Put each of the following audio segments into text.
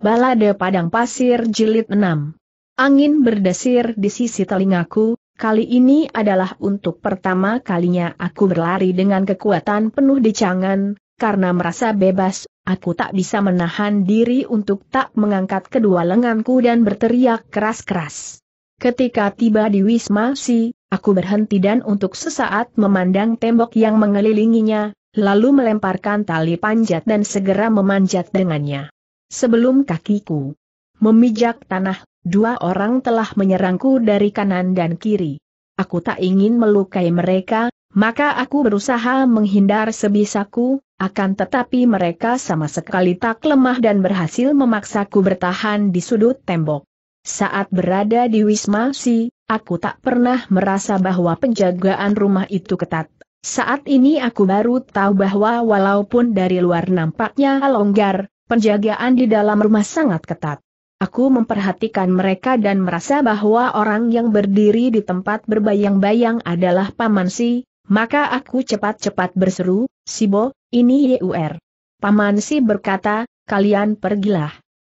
Balade Padang Pasir Jilid 6. Angin berdesir di sisi telingaku, kali ini adalah untuk pertama kalinya aku berlari dengan kekuatan penuh di cangan, karena merasa bebas, aku tak bisa menahan diri untuk tak mengangkat kedua lenganku dan berteriak keras-keras. Ketika tiba di Wisma Si, aku berhenti dan untuk sesaat memandang tembok yang mengelilinginya, lalu melemparkan tali panjat dan segera memanjat dengannya. Sebelum kakiku memijak tanah, dua orang telah menyerangku dari kanan dan kiri. Aku tak ingin melukai mereka, maka aku berusaha menghindar sebisaku, akan tetapi mereka sama sekali tak lemah dan berhasil memaksaku bertahan di sudut tembok. Saat berada di Wisma Si, aku tak pernah merasa bahwa penjagaan rumah itu ketat. Saat ini aku baru tahu bahwa walaupun dari luar nampaknya longgar, Penjagaan di dalam rumah sangat ketat. Aku memperhatikan mereka dan merasa bahwa orang yang berdiri di tempat berbayang-bayang adalah Paman Si, maka aku cepat-cepat berseru, Sibo, ini Yur. Paman Si berkata, kalian pergilah.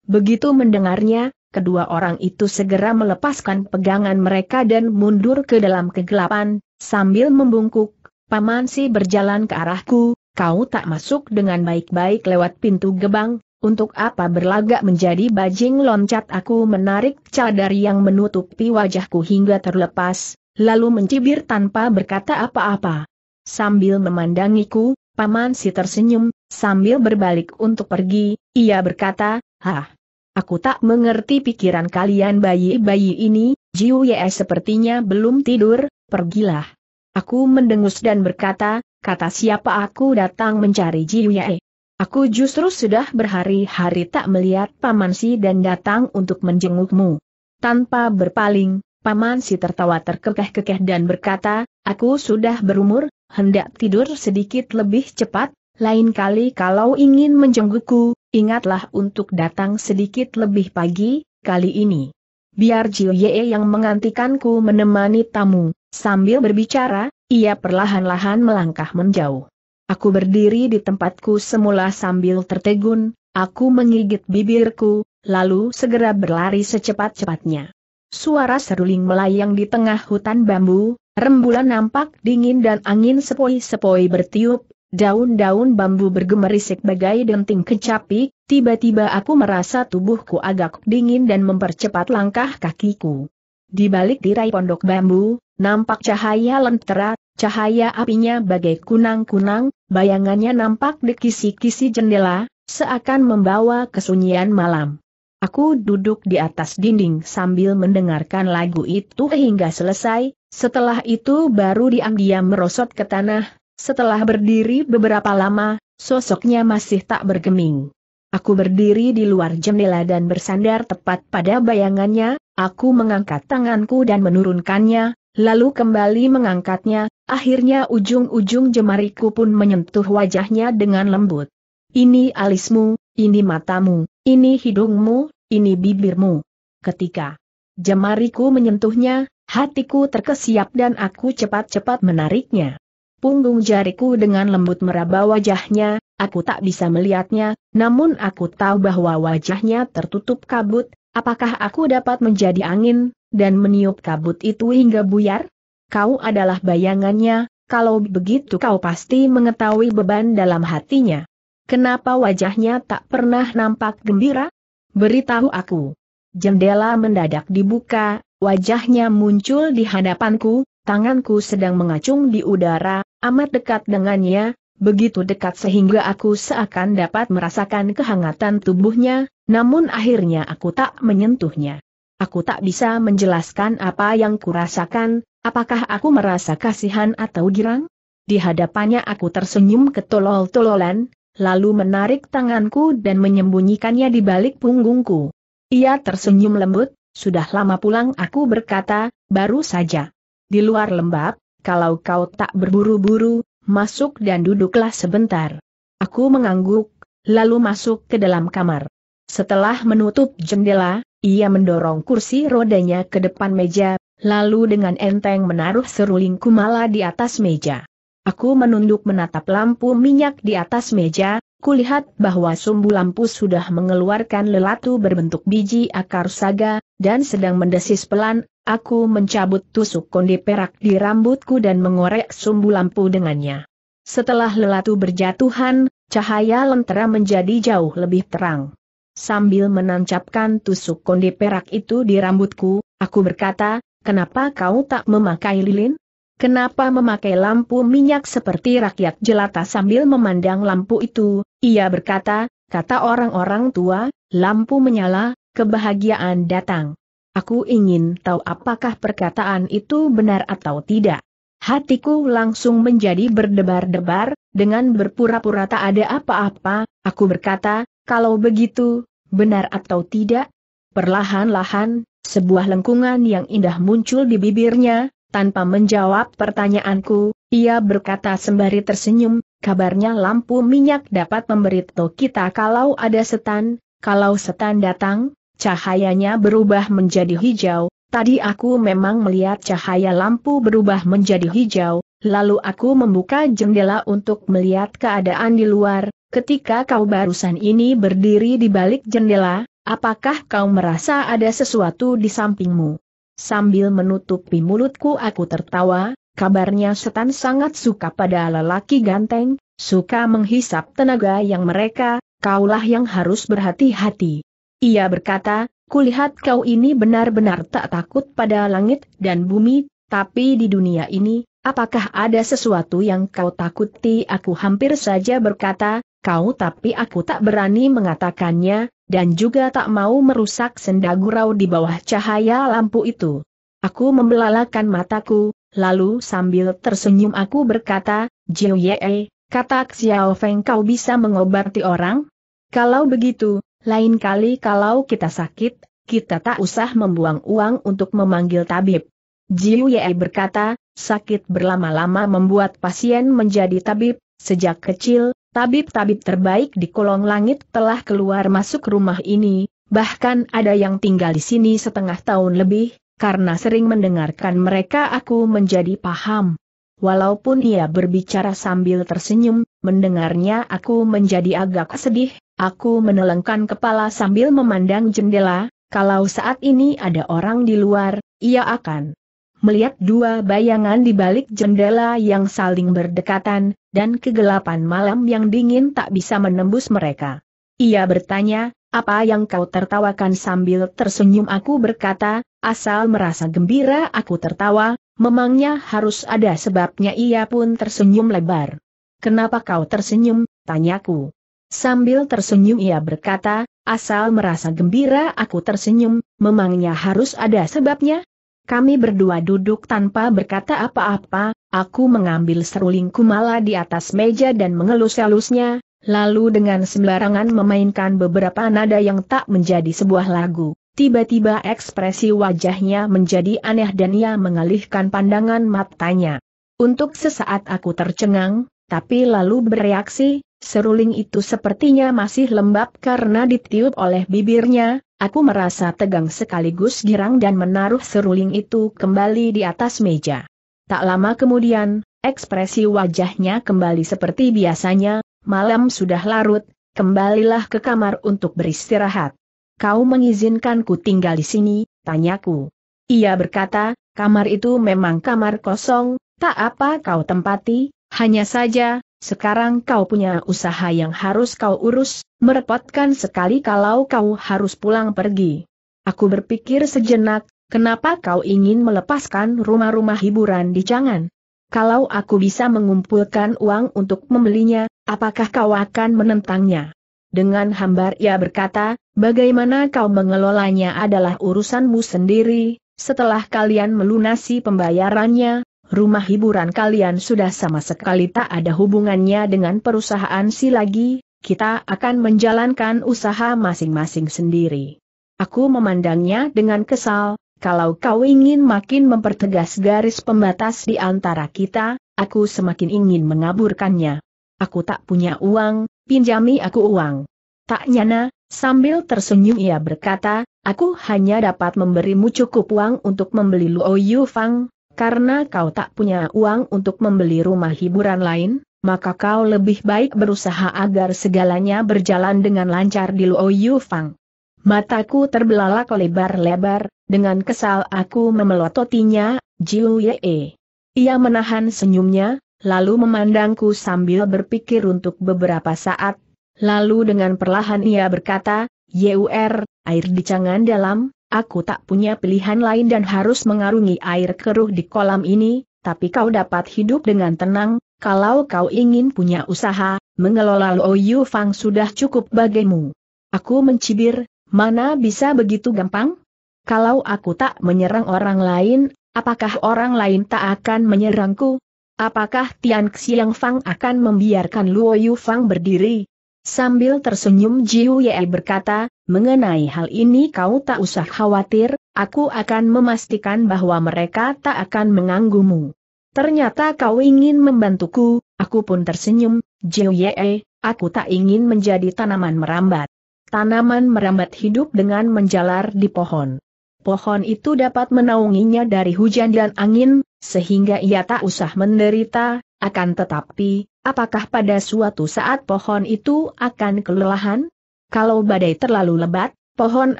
Begitu mendengarnya, kedua orang itu segera melepaskan pegangan mereka dan mundur ke dalam kegelapan, sambil membungkuk, Paman Si berjalan ke arahku, kau tak masuk dengan baik-baik lewat pintu gebang, untuk apa berlagak menjadi bajing loncat aku menarik cadar yang menutupi wajahku hingga terlepas, lalu mencibir tanpa berkata apa-apa. Sambil memandangiku, Paman Si tersenyum, sambil berbalik untuk pergi, ia berkata, Hah, aku tak mengerti pikiran kalian bayi-bayi ini, Jiu Ye sepertinya belum tidur, pergilah. Aku mendengus dan berkata, kata siapa aku datang mencari Jiu Ye. Aku justru sudah berhari-hari tak melihat Paman Si dan datang untuk menjengukmu. Tanpa berpaling, Paman Si tertawa terkekeh-kekeh dan berkata, Aku sudah berumur, hendak tidur sedikit lebih cepat, lain kali kalau ingin menjengukku, ingatlah untuk datang sedikit lebih pagi, kali ini. Biar Jiu yang mengantikanku menemani tamu, sambil berbicara, ia perlahan-lahan melangkah menjauh. Aku berdiri di tempatku semula sambil tertegun, aku menggigit bibirku, lalu segera berlari secepat-cepatnya. Suara seruling melayang di tengah hutan bambu, rembulan nampak dingin dan angin sepoi-sepoi bertiup, daun-daun bambu bergemerisik bagai denting kecapi, tiba-tiba aku merasa tubuhku agak dingin dan mempercepat langkah kakiku. Di balik tirai pondok bambu, nampak cahaya lentera, cahaya apinya bagai kunang-kunang, bayangannya nampak di kisi-kisi jendela, seakan membawa kesunyian malam. Aku duduk di atas dinding sambil mendengarkan lagu itu hingga selesai, setelah itu baru diam-diam merosot ke tanah, setelah berdiri beberapa lama, sosoknya masih tak bergeming. Aku berdiri di luar jendela dan bersandar tepat pada bayangannya, aku mengangkat tanganku dan menurunkannya, lalu kembali mengangkatnya, Akhirnya ujung-ujung jemariku pun menyentuh wajahnya dengan lembut. Ini alismu, ini matamu, ini hidungmu, ini bibirmu. Ketika jemariku menyentuhnya, hatiku terkesiap dan aku cepat-cepat menariknya. Punggung jariku dengan lembut meraba wajahnya, aku tak bisa melihatnya, namun aku tahu bahwa wajahnya tertutup kabut, apakah aku dapat menjadi angin, dan meniup kabut itu hingga buyar? kau adalah bayangannya, kalau begitu kau pasti mengetahui beban dalam hatinya. Kenapa wajahnya tak pernah nampak gembira? Beritahu aku. Jendela mendadak dibuka, wajahnya muncul di hadapanku, tanganku sedang mengacung di udara, amat dekat dengannya, begitu dekat sehingga aku seakan dapat merasakan kehangatan tubuhnya, namun akhirnya aku tak menyentuhnya. Aku tak bisa menjelaskan apa yang kurasakan, Apakah aku merasa kasihan atau girang? Di hadapannya aku tersenyum ketolol-tololan, lalu menarik tanganku dan menyembunyikannya di balik punggungku. Ia tersenyum lembut, sudah lama pulang aku berkata, baru saja. Di luar lembab, kalau kau tak berburu-buru, masuk dan duduklah sebentar. Aku mengangguk, lalu masuk ke dalam kamar. Setelah menutup jendela, ia mendorong kursi rodanya ke depan meja, lalu dengan enteng menaruh seruling kumala di atas meja. Aku menunduk menatap lampu minyak di atas meja, kulihat bahwa sumbu lampu sudah mengeluarkan lelatu berbentuk biji akar saga, dan sedang mendesis pelan, aku mencabut tusuk konde perak di rambutku dan mengorek sumbu lampu dengannya. Setelah lelatu berjatuhan, cahaya lentera menjadi jauh lebih terang. Sambil menancapkan tusuk konde perak itu di rambutku, aku berkata, Kenapa kau tak memakai lilin? Kenapa memakai lampu minyak seperti rakyat jelata sambil memandang lampu itu? Ia berkata, kata orang-orang tua, lampu menyala, kebahagiaan datang. Aku ingin tahu apakah perkataan itu benar atau tidak. Hatiku langsung menjadi berdebar-debar, dengan berpura-pura tak ada apa-apa, aku berkata, kalau begitu, benar atau tidak? Perlahan-lahan, sebuah lengkungan yang indah muncul di bibirnya, tanpa menjawab pertanyaanku, ia berkata sembari tersenyum, kabarnya lampu minyak dapat memberitahu kita kalau ada setan, kalau setan datang, cahayanya berubah menjadi hijau, tadi aku memang melihat cahaya lampu berubah menjadi hijau, lalu aku membuka jendela untuk melihat keadaan di luar, ketika kau barusan ini berdiri di balik jendela, Apakah kau merasa ada sesuatu di sampingmu? Sambil menutupi mulutku aku tertawa, kabarnya setan sangat suka pada lelaki ganteng, suka menghisap tenaga yang mereka, kaulah yang harus berhati-hati. Ia berkata, kulihat kau ini benar-benar tak takut pada langit dan bumi, tapi di dunia ini, apakah ada sesuatu yang kau takuti? Aku hampir saja berkata, kau tapi aku tak berani mengatakannya, dan juga tak mau merusak senda gurau di bawah cahaya lampu itu. Aku membelalakan mataku, lalu sambil tersenyum aku berkata, Jiu Ye, kata Xiao Feng kau bisa mengobati orang? Kalau begitu, lain kali kalau kita sakit, kita tak usah membuang uang untuk memanggil tabib. Jiu Ye berkata, sakit berlama-lama membuat pasien menjadi tabib, sejak kecil, Tabib-tabib terbaik di kolong langit telah keluar masuk rumah ini, bahkan ada yang tinggal di sini setengah tahun lebih, karena sering mendengarkan mereka aku menjadi paham. Walaupun ia berbicara sambil tersenyum, mendengarnya aku menjadi agak sedih, aku menelengkan kepala sambil memandang jendela, kalau saat ini ada orang di luar, ia akan melihat dua bayangan di balik jendela yang saling berdekatan, dan kegelapan malam yang dingin tak bisa menembus mereka. Ia bertanya, apa yang kau tertawakan sambil tersenyum aku berkata, asal merasa gembira aku tertawa, memangnya harus ada sebabnya ia pun tersenyum lebar. Kenapa kau tersenyum, tanyaku. Sambil tersenyum ia berkata, asal merasa gembira aku tersenyum, memangnya harus ada sebabnya, kami berdua duduk tanpa berkata apa-apa, aku mengambil seruling kumala di atas meja dan mengelus-elusnya, lalu dengan sembarangan memainkan beberapa nada yang tak menjadi sebuah lagu. Tiba-tiba ekspresi wajahnya menjadi aneh dan ia mengalihkan pandangan matanya. Untuk sesaat aku tercengang, tapi lalu bereaksi, seruling itu sepertinya masih lembab karena ditiup oleh bibirnya, Aku merasa tegang sekaligus girang dan menaruh seruling itu kembali di atas meja. Tak lama kemudian, ekspresi wajahnya kembali seperti biasanya, malam sudah larut, kembalilah ke kamar untuk beristirahat. Kau mengizinkanku tinggal di sini, tanyaku. Ia berkata, kamar itu memang kamar kosong, tak apa kau tempati, hanya saja, sekarang kau punya usaha yang harus kau urus, merepotkan sekali kalau kau harus pulang pergi. Aku berpikir sejenak, kenapa kau ingin melepaskan rumah-rumah hiburan di Cangan? Kalau aku bisa mengumpulkan uang untuk membelinya, apakah kau akan menentangnya? Dengan hambar ia berkata, bagaimana kau mengelolanya adalah urusanmu sendiri, setelah kalian melunasi pembayarannya, rumah hiburan kalian sudah sama sekali tak ada hubungannya dengan perusahaan si lagi, kita akan menjalankan usaha masing-masing sendiri. Aku memandangnya dengan kesal, kalau kau ingin makin mempertegas garis pembatas di antara kita, aku semakin ingin mengaburkannya. Aku tak punya uang, pinjami aku uang. Tak nyana, sambil tersenyum ia berkata, aku hanya dapat memberimu cukup uang untuk membeli Luo Yu Fang, karena kau tak punya uang untuk membeli rumah hiburan lain, maka kau lebih baik berusaha agar segalanya berjalan dengan lancar di Luo Yufang. Mataku terbelalak lebar-lebar, dengan kesal aku memelototinya, Jiu Ye. Ia menahan senyumnya, lalu memandangku sambil berpikir untuk beberapa saat, lalu dengan perlahan ia berkata, Yur, air di cangan dalam, aku tak punya pilihan lain dan harus mengarungi air keruh di kolam ini, tapi kau dapat hidup dengan tenang, kalau kau ingin punya usaha, mengelola Loyu Fang sudah cukup bagimu. Aku mencibir, mana bisa begitu gampang? Kalau aku tak menyerang orang lain, apakah orang lain tak akan menyerangku? Apakah Tian Xiang Fang akan membiarkan Luo Yu Fang berdiri? Sambil tersenyum Jiu Ye berkata, Mengenai hal ini kau tak usah khawatir, aku akan memastikan bahwa mereka tak akan mengganggumu. Ternyata kau ingin membantuku, aku pun tersenyum, Jiuye, aku tak ingin menjadi tanaman merambat. Tanaman merambat hidup dengan menjalar di pohon. Pohon itu dapat menaunginya dari hujan dan angin, sehingga ia tak usah menderita, akan tetapi, apakah pada suatu saat pohon itu akan kelelahan? Kalau badai terlalu lebat, pohon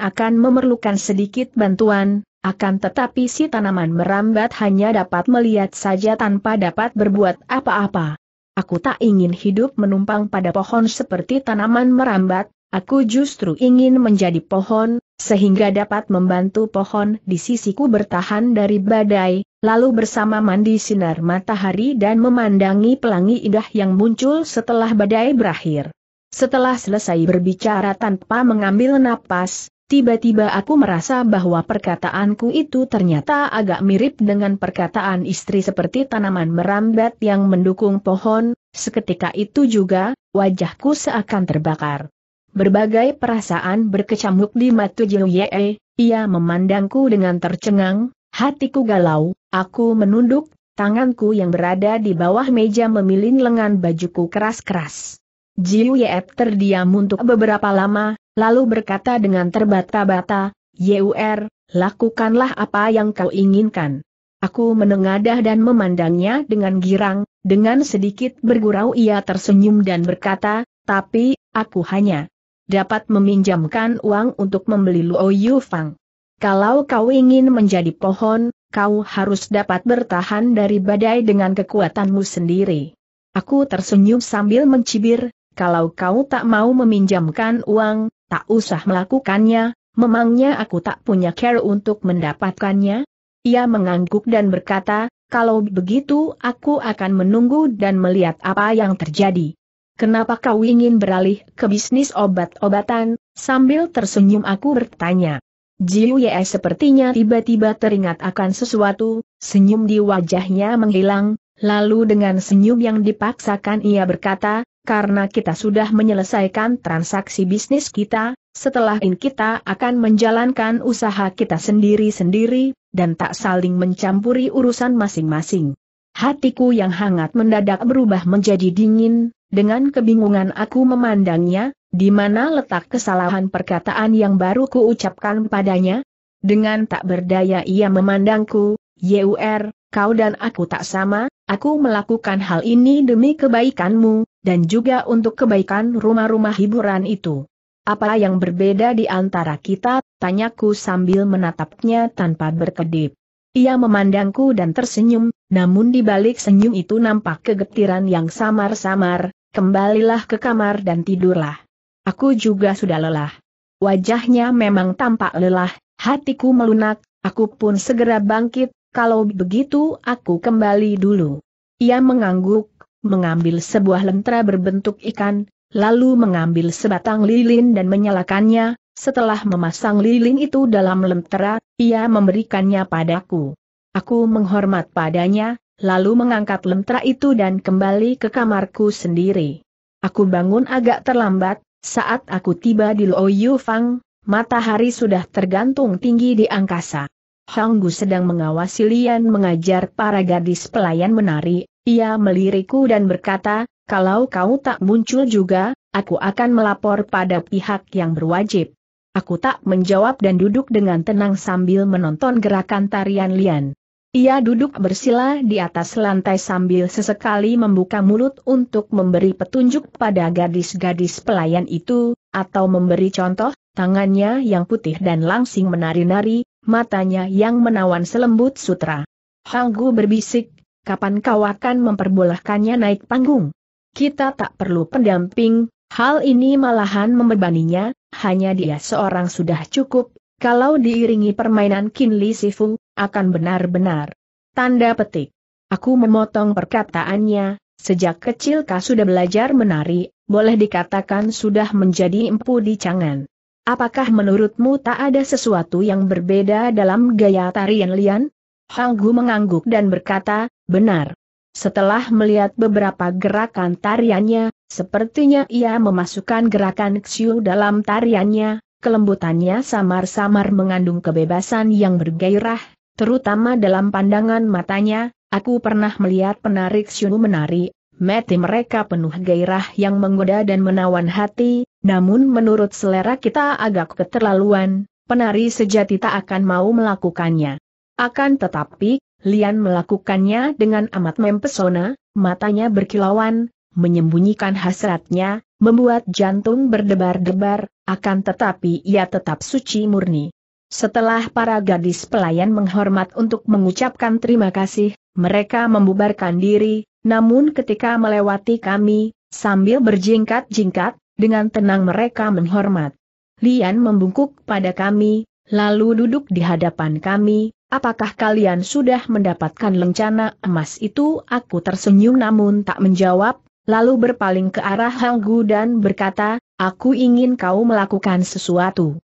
akan memerlukan sedikit bantuan, akan tetapi si tanaman merambat hanya dapat melihat saja tanpa dapat berbuat apa-apa. Aku tak ingin hidup menumpang pada pohon seperti tanaman merambat, aku justru ingin menjadi pohon, sehingga dapat membantu pohon di sisiku bertahan dari badai, lalu bersama mandi sinar matahari dan memandangi pelangi indah yang muncul setelah badai berakhir. Setelah selesai berbicara tanpa mengambil napas, tiba-tiba aku merasa bahwa perkataanku itu ternyata agak mirip dengan perkataan istri seperti tanaman merambat yang mendukung pohon, seketika itu juga, wajahku seakan terbakar. Berbagai perasaan berkecamuk di mata Jiuye, ia memandangku dengan tercengang, hatiku galau, aku menunduk, tanganku yang berada di bawah meja memilin lengan bajuku keras-keras. Jiu Yep terdiam untuk beberapa lama, lalu berkata dengan terbata-bata, Yur, er, lakukanlah apa yang kau inginkan. Aku menengadah dan memandangnya dengan girang, dengan sedikit bergurau ia tersenyum dan berkata, tapi, aku hanya dapat meminjamkan uang untuk membeli Luo Yufang. Kalau kau ingin menjadi pohon, kau harus dapat bertahan dari badai dengan kekuatanmu sendiri. Aku tersenyum sambil mencibir, kalau kau tak mau meminjamkan uang, tak usah melakukannya, memangnya aku tak punya care untuk mendapatkannya? Ia mengangguk dan berkata, kalau begitu aku akan menunggu dan melihat apa yang terjadi. Kenapa kau ingin beralih ke bisnis obat-obatan? Sambil tersenyum aku bertanya. Jiu Ye sepertinya tiba-tiba teringat akan sesuatu, senyum di wajahnya menghilang, lalu dengan senyum yang dipaksakan ia berkata, karena kita sudah menyelesaikan transaksi bisnis kita, setelah ini kita akan menjalankan usaha kita sendiri-sendiri, dan tak saling mencampuri urusan masing-masing. Hatiku yang hangat mendadak berubah menjadi dingin, dengan kebingungan aku memandangnya, di mana letak kesalahan perkataan yang baru kuucapkan padanya? Dengan tak berdaya ia memandangku, Yur, kau dan aku tak sama, aku melakukan hal ini demi kebaikanmu, dan juga untuk kebaikan rumah-rumah hiburan itu. Apa yang berbeda di antara kita, tanyaku sambil menatapnya tanpa berkedip. Ia memandangku dan tersenyum, namun di balik senyum itu nampak kegetiran yang samar-samar, kembalilah ke kamar dan tidurlah. Aku juga sudah lelah. Wajahnya memang tampak lelah, hatiku melunak, aku pun segera bangkit, kalau begitu aku kembali dulu. Ia mengangguk, mengambil sebuah lentera berbentuk ikan, lalu mengambil sebatang lilin dan menyalakannya, setelah memasang lilin itu dalam lentera, ia memberikannya padaku. Aku menghormat padanya, lalu mengangkat lentera itu dan kembali ke kamarku sendiri. Aku bangun agak terlambat, saat aku tiba di Luoyu Fang, matahari sudah tergantung tinggi di angkasa. Hanggu sedang mengawasi Lian mengajar para gadis pelayan menari, ia meliriku dan berkata, kalau kau tak muncul juga, aku akan melapor pada pihak yang berwajib. Aku tak menjawab dan duduk dengan tenang sambil menonton gerakan tarian Lian. Ia duduk bersila di atas lantai sambil sesekali membuka mulut untuk memberi petunjuk pada gadis-gadis pelayan itu, atau memberi contoh, tangannya yang putih dan langsing menari-nari, matanya yang menawan selembut sutra. Hanggu berbisik, kapan kau akan memperbolehkannya naik panggung? Kita tak perlu pendamping, hal ini malahan membebaninya, hanya dia seorang sudah cukup, kalau diiringi permainan Kinli Sifu, akan benar-benar. Tanda petik. Aku memotong perkataannya, sejak kecil kau sudah belajar menari, boleh dikatakan sudah menjadi empu di cangan. Apakah menurutmu tak ada sesuatu yang berbeda dalam gaya tarian Lian? Hang Gu mengangguk dan berkata, benar. Setelah melihat beberapa gerakan tariannya, sepertinya ia memasukkan gerakan Xiu dalam tariannya, kelembutannya samar-samar mengandung kebebasan yang bergairah, terutama dalam pandangan matanya, aku pernah melihat penarik Xiu menari, mati mereka penuh gairah yang menggoda dan menawan hati, namun menurut selera kita agak keterlaluan, penari sejati tak akan mau melakukannya. Akan tetapi, Lian melakukannya dengan amat mempesona, matanya berkilauan, menyembunyikan hasratnya, membuat jantung berdebar-debar, akan tetapi ia tetap suci murni. Setelah para gadis pelayan menghormat untuk mengucapkan terima kasih, mereka membubarkan diri, namun ketika melewati kami, sambil berjingkat-jingkat, dengan tenang mereka menghormat. Lian membungkuk pada kami, lalu duduk di hadapan kami, apakah kalian sudah mendapatkan lencana emas itu? Aku tersenyum namun tak menjawab, lalu berpaling ke arah Hang dan berkata, aku ingin kau melakukan sesuatu.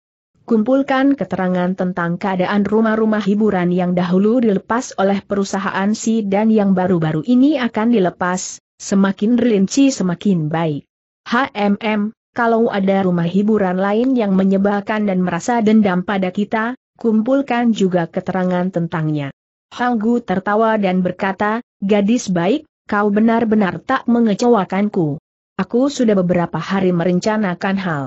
Kumpulkan keterangan tentang keadaan rumah-rumah hiburan yang dahulu dilepas oleh perusahaan si dan yang baru-baru ini akan dilepas, semakin rinci semakin baik. HMM, kalau ada rumah hiburan lain yang menyebalkan dan merasa dendam pada kita, kumpulkan juga keterangan tentangnya. Hanggu tertawa dan berkata, gadis baik, kau benar-benar tak mengecewakanku. Aku sudah beberapa hari merencanakan hal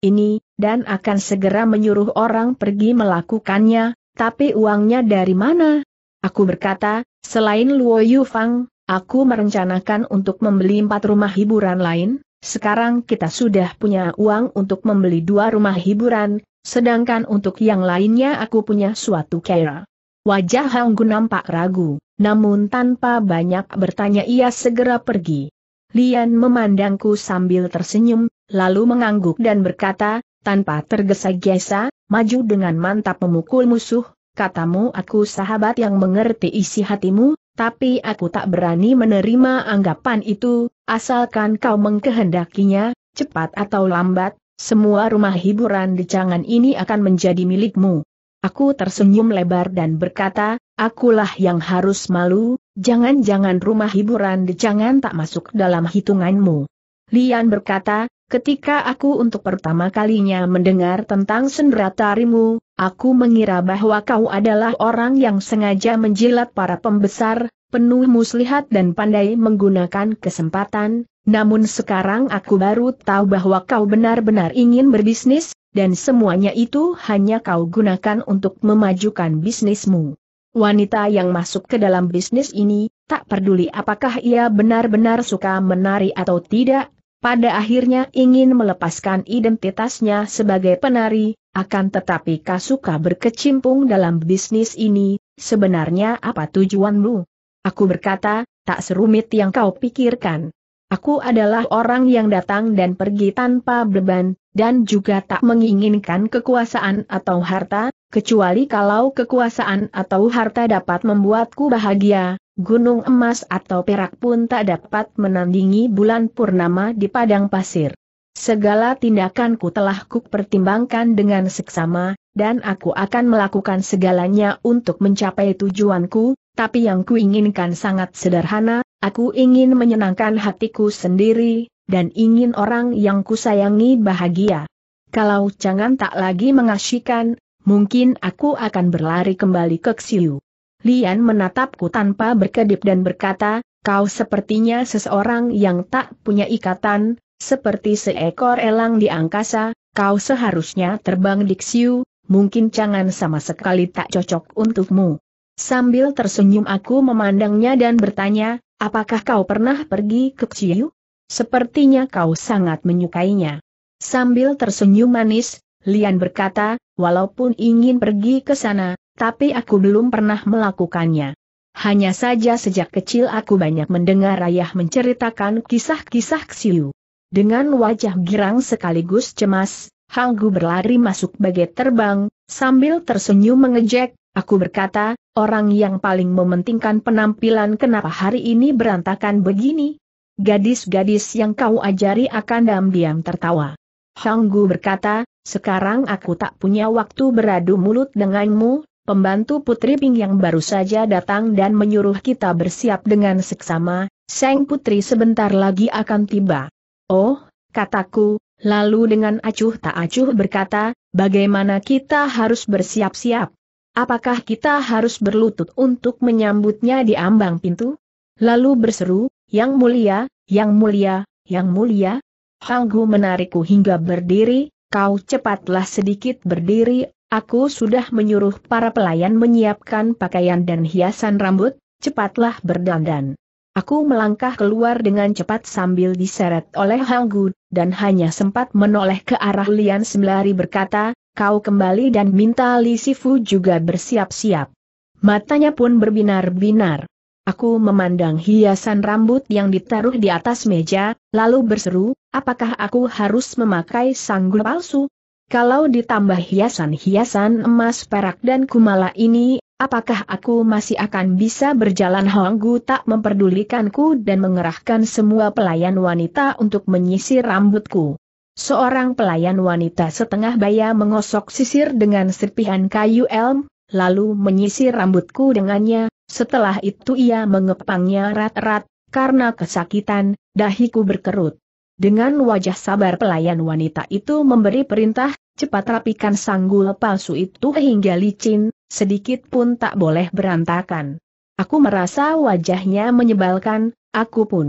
ini, dan akan segera menyuruh orang pergi melakukannya, tapi uangnya dari mana? Aku berkata, selain Luo Yufang, aku merencanakan untuk membeli empat rumah hiburan lain, sekarang kita sudah punya uang untuk membeli dua rumah hiburan, sedangkan untuk yang lainnya aku punya suatu kera. Wajah Hanggu nampak ragu, namun tanpa banyak bertanya ia segera pergi. Lian memandangku sambil tersenyum, lalu mengangguk dan berkata, tanpa tergesa-gesa, maju dengan mantap memukul musuh, katamu aku sahabat yang mengerti isi hatimu, tapi aku tak berani menerima anggapan itu, asalkan kau mengkehendakinya, cepat atau lambat, semua rumah hiburan di Cangan ini akan menjadi milikmu. Aku tersenyum lebar dan berkata, akulah yang harus malu, jangan-jangan rumah hiburan di Cangan tak masuk dalam hitunganmu. Lian berkata, ketika aku untuk pertama kalinya mendengar tentang sendera Aku mengira bahwa kau adalah orang yang sengaja menjilat para pembesar, penuh muslihat dan pandai menggunakan kesempatan, namun sekarang aku baru tahu bahwa kau benar-benar ingin berbisnis, dan semuanya itu hanya kau gunakan untuk memajukan bisnismu. Wanita yang masuk ke dalam bisnis ini, tak peduli apakah ia benar-benar suka menari atau tidak, pada akhirnya ingin melepaskan identitasnya sebagai penari, akan tetapi Kasuka berkecimpung dalam bisnis ini, sebenarnya apa tujuanmu? Aku berkata, tak serumit yang kau pikirkan. Aku adalah orang yang datang dan pergi tanpa beban, dan juga tak menginginkan kekuasaan atau harta, kecuali kalau kekuasaan atau harta dapat membuatku bahagia, gunung emas atau perak pun tak dapat menandingi bulan purnama di padang pasir. Segala tindakanku telah kupertimbangkan dengan seksama, dan aku akan melakukan segalanya untuk mencapai tujuanku, tapi yang kuinginkan sangat sederhana, aku ingin menyenangkan hatiku sendiri, dan ingin orang yang kusayangi bahagia. Kalau jangan tak lagi mengasyikan, mungkin aku akan berlari kembali ke Xiu. Lian menatapku tanpa berkedip dan berkata, kau sepertinya seseorang yang tak punya ikatan, seperti seekor elang di angkasa, kau seharusnya terbang di Xiu, mungkin jangan sama sekali tak cocok untukmu. Sambil tersenyum aku memandangnya dan bertanya, apakah kau pernah pergi ke Xiu? Sepertinya kau sangat menyukainya. Sambil tersenyum manis, Lian berkata, walaupun ingin pergi ke sana, tapi aku belum pernah melakukannya. Hanya saja sejak kecil aku banyak mendengar ayah menceritakan kisah-kisah Xiu. Dengan wajah girang sekaligus cemas, Hanggu berlari masuk bagai terbang, sambil tersenyum mengejek, aku berkata, orang yang paling mementingkan penampilan kenapa hari ini berantakan begini? Gadis-gadis yang kau ajari akan diam-diam tertawa. Hanggu berkata, sekarang aku tak punya waktu beradu mulut denganmu, Pembantu Putri Ping yang baru saja datang dan menyuruh kita bersiap dengan seksama, Seng Putri sebentar lagi akan tiba. Oh, kataku, lalu dengan acuh tak acuh berkata, bagaimana kita harus bersiap-siap? Apakah kita harus berlutut untuk menyambutnya di ambang pintu? Lalu berseru, Yang Mulia, Yang Mulia, Yang Mulia. Hanggu menarikku hingga berdiri, kau cepatlah sedikit berdiri, Aku sudah menyuruh para pelayan menyiapkan pakaian dan hiasan rambut, cepatlah berdandan. Aku melangkah keluar dengan cepat sambil diseret oleh Hanggu, dan hanya sempat menoleh ke arah Lian sembari berkata, kau kembali dan minta Li Sifu juga bersiap-siap. Matanya pun berbinar-binar. Aku memandang hiasan rambut yang ditaruh di atas meja, lalu berseru, apakah aku harus memakai sanggul palsu, kalau ditambah hiasan-hiasan emas perak dan kumala ini, apakah aku masih akan bisa berjalan Honggu tak memperdulikanku dan mengerahkan semua pelayan wanita untuk menyisir rambutku. Seorang pelayan wanita setengah baya mengosok sisir dengan serpihan kayu elm, lalu menyisir rambutku dengannya, setelah itu ia mengepangnya rat-rat, karena kesakitan, dahiku berkerut. Dengan wajah sabar pelayan wanita itu memberi perintah, cepat rapikan sanggul palsu itu hingga licin, sedikit pun tak boleh berantakan. Aku merasa wajahnya menyebalkan, aku pun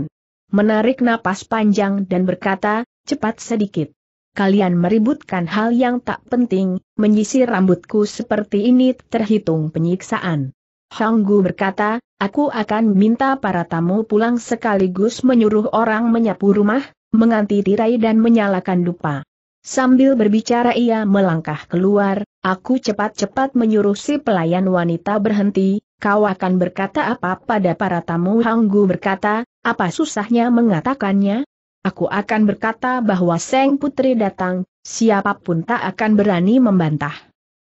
menarik napas panjang dan berkata, cepat sedikit. Kalian meributkan hal yang tak penting, menyisir rambutku seperti ini terhitung penyiksaan. Hanggu berkata, aku akan minta para tamu pulang sekaligus menyuruh orang menyapu rumah, menganti tirai dan menyalakan dupa. Sambil berbicara ia melangkah keluar, aku cepat-cepat menyuruh si pelayan wanita berhenti, kau akan berkata apa pada para tamu Hanggu berkata, apa susahnya mengatakannya? Aku akan berkata bahwa Seng Putri datang, siapapun tak akan berani membantah.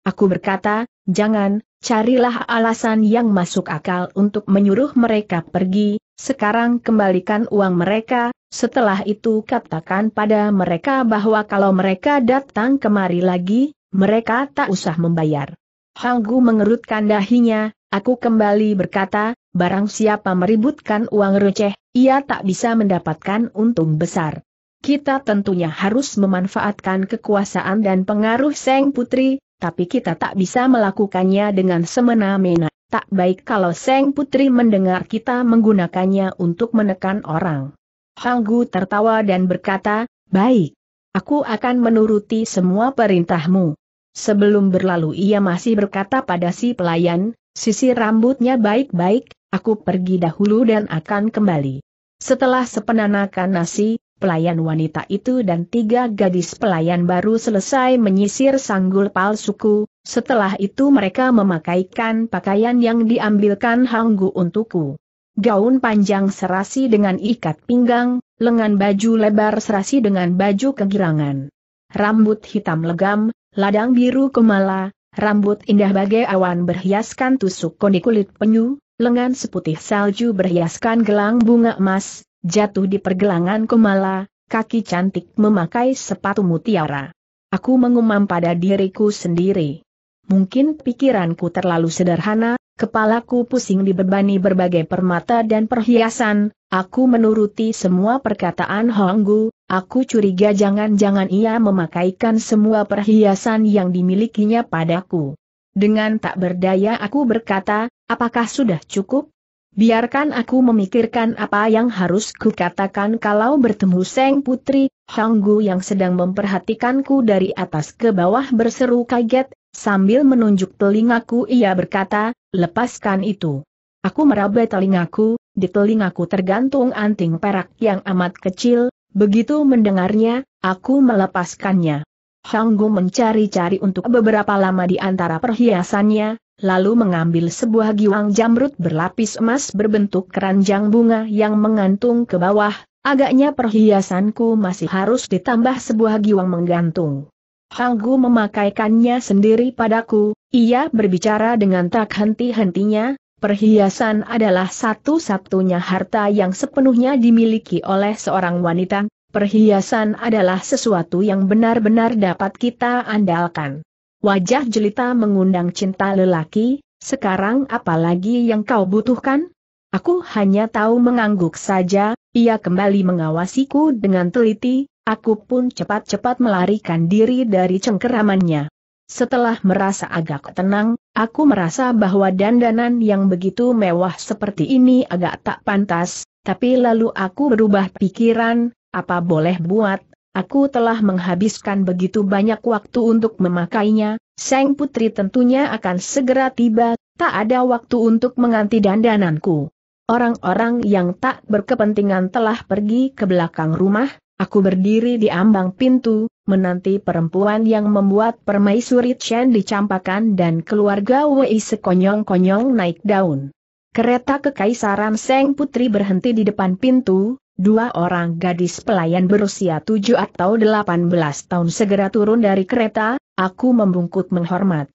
Aku berkata, jangan, carilah alasan yang masuk akal untuk menyuruh mereka pergi, sekarang kembalikan uang mereka, setelah itu katakan pada mereka bahwa kalau mereka datang kemari lagi, mereka tak usah membayar. Hanggu mengerutkan dahinya, aku kembali berkata, barang siapa meributkan uang receh, ia tak bisa mendapatkan untung besar. Kita tentunya harus memanfaatkan kekuasaan dan pengaruh Seng Putri, tapi kita tak bisa melakukannya dengan semena-mena. Tak baik kalau Seng Putri mendengar kita menggunakannya untuk menekan orang. Hanggu tertawa dan berkata, baik. Aku akan menuruti semua perintahmu. Sebelum berlalu ia masih berkata pada si pelayan, sisi rambutnya baik-baik, aku pergi dahulu dan akan kembali. Setelah sepenanakan nasi, pelayan wanita itu dan tiga gadis pelayan baru selesai menyisir sanggul palsuku, setelah itu mereka memakaikan pakaian yang diambilkan Hanggu untukku. Gaun panjang serasi dengan ikat pinggang, lengan baju lebar serasi dengan baju kegirangan. Rambut hitam legam, ladang biru kemala, rambut indah bagai awan berhiaskan tusuk kondi kulit penyu, lengan seputih salju berhiaskan gelang bunga emas, jatuh di pergelangan kemala, kaki cantik memakai sepatu mutiara. Aku mengumam pada diriku sendiri. Mungkin pikiranku terlalu sederhana, kepalaku pusing dibebani berbagai permata dan perhiasan, aku menuruti semua perkataan Honggu, aku curiga jangan-jangan ia memakaikan semua perhiasan yang dimilikinya padaku. Dengan tak berdaya aku berkata, apakah sudah cukup? Biarkan aku memikirkan apa yang harus kukatakan kalau bertemu Seng Putri, Hanggu yang sedang memperhatikanku dari atas ke bawah berseru kaget, Sambil menunjuk telingaku ia berkata, lepaskan itu. Aku meraba telingaku, di telingaku tergantung anting perak yang amat kecil, begitu mendengarnya, aku melepaskannya. Hanggu mencari-cari untuk beberapa lama di antara perhiasannya, lalu mengambil sebuah giwang jamrut berlapis emas berbentuk keranjang bunga yang mengantung ke bawah, agaknya perhiasanku masih harus ditambah sebuah giwang menggantung. Hanggu memakaikannya sendiri padaku, ia berbicara dengan tak henti-hentinya, perhiasan adalah satu-satunya harta yang sepenuhnya dimiliki oleh seorang wanita, perhiasan adalah sesuatu yang benar-benar dapat kita andalkan. Wajah jelita mengundang cinta lelaki, sekarang apalagi yang kau butuhkan? Aku hanya tahu mengangguk saja, ia kembali mengawasiku dengan teliti, Aku pun cepat-cepat melarikan diri dari cengkeramannya. Setelah merasa agak tenang, aku merasa bahwa dandanan yang begitu mewah seperti ini agak tak pantas, tapi lalu aku berubah pikiran, apa boleh buat, aku telah menghabiskan begitu banyak waktu untuk memakainya, Sang Putri tentunya akan segera tiba, tak ada waktu untuk menganti dandananku. Orang-orang yang tak berkepentingan telah pergi ke belakang rumah, Aku berdiri di ambang pintu, menanti perempuan yang membuat permaisuri Chen dicampakan dan keluarga Wei sekonyong-konyong naik daun. Kereta kekaisaran Seng Putri berhenti di depan pintu, dua orang gadis pelayan berusia tujuh atau delapan belas tahun segera turun dari kereta, aku membungkuk menghormat.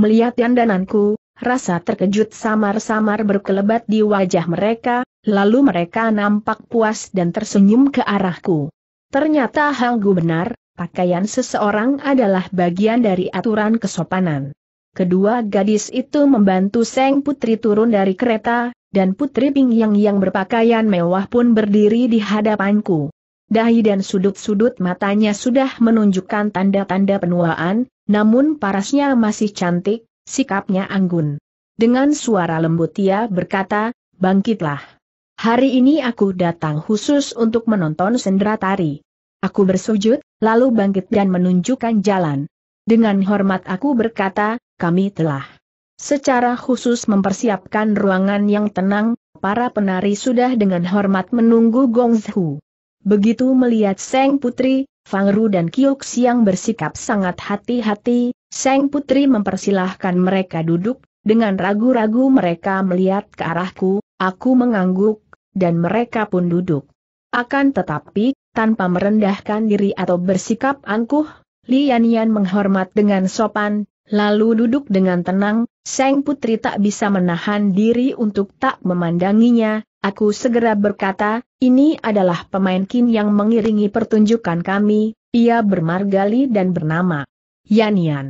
Melihat dandananku, rasa terkejut samar-samar berkelebat di wajah mereka, lalu mereka nampak puas dan tersenyum ke arahku. Ternyata Hanggu benar, pakaian seseorang adalah bagian dari aturan kesopanan. Kedua gadis itu membantu Seng Putri turun dari kereta, dan Putri Yang yang berpakaian mewah pun berdiri di hadapanku. Dahi dan sudut-sudut matanya sudah menunjukkan tanda-tanda penuaan, namun parasnya masih cantik, sikapnya anggun. Dengan suara lembut ia berkata, bangkitlah. Hari ini aku datang khusus untuk menonton sendera tari. Aku bersujud, lalu bangkit dan menunjukkan jalan. Dengan hormat aku berkata, kami telah secara khusus mempersiapkan ruangan yang tenang, para penari sudah dengan hormat menunggu Gong Begitu melihat Seng Putri, Fang Ru dan Kiuk Siang bersikap sangat hati-hati, Seng Putri mempersilahkan mereka duduk, dengan ragu-ragu mereka melihat ke arahku, aku mengangguk, dan mereka pun duduk. Akan tetapi, tanpa merendahkan diri atau bersikap angkuh, Lian Yan menghormat dengan sopan, lalu duduk dengan tenang, Seng Putri tak bisa menahan diri untuk tak memandanginya, aku segera berkata, ini adalah pemain kin yang mengiringi pertunjukan kami, ia bermargali dan bernama Yanian. Yan.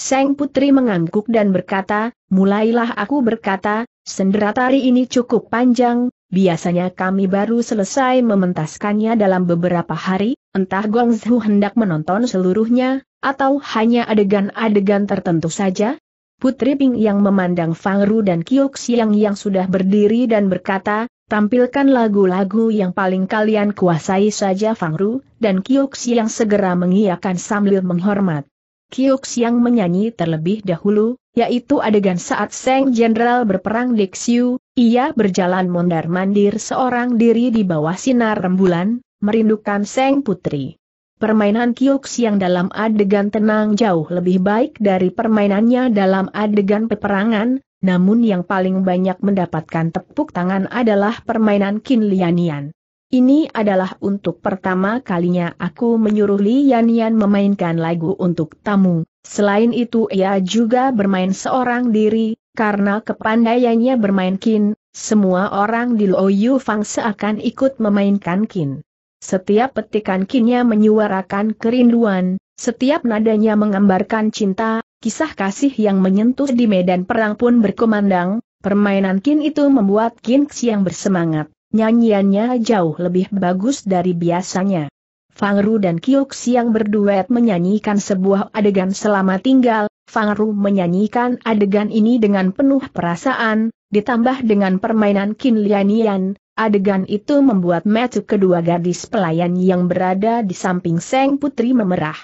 Seng Putri mengangguk dan berkata, mulailah aku berkata, senderatari ini cukup panjang, Biasanya kami baru selesai mementaskannya dalam beberapa hari, entah Gong Zhu hendak menonton seluruhnya, atau hanya adegan-adegan tertentu saja? Putri Ping yang memandang Fang Ru dan Kiok Siang yang sudah berdiri dan berkata, tampilkan lagu-lagu yang paling kalian kuasai saja Fang Ru, dan Kiok Siang segera mengiyakan sambil menghormat. Kiuk Siang menyanyi terlebih dahulu, yaitu adegan saat Seng Jenderal berperang di Xiu, ia berjalan mondar-mandir seorang diri di bawah sinar rembulan, merindukan Seng Putri. Permainan Kiuk Siang dalam adegan tenang jauh lebih baik dari permainannya dalam adegan peperangan, namun yang paling banyak mendapatkan tepuk tangan adalah permainan Qin Lianian. Ini adalah untuk pertama kalinya aku menyuruh Li Yan Yan memainkan lagu untuk tamu. Selain itu ia juga bermain seorang diri, karena kepandaiannya bermain kin, semua orang di Luoyu Fang seakan ikut memainkan kin. Setiap petikan kinnya menyuarakan kerinduan, setiap nadanya menggambarkan cinta, kisah kasih yang menyentuh di medan perang pun berkumandang, permainan kin itu membuat Kin yang bersemangat. Nyanyiannya jauh lebih bagus dari biasanya. Fang Ru dan Kiok Siang berduet menyanyikan sebuah adegan selama tinggal, Fang Ru menyanyikan adegan ini dengan penuh perasaan, ditambah dengan permainan Qin Lianian, adegan itu membuat mata kedua gadis pelayan yang berada di samping Seng Putri memerah.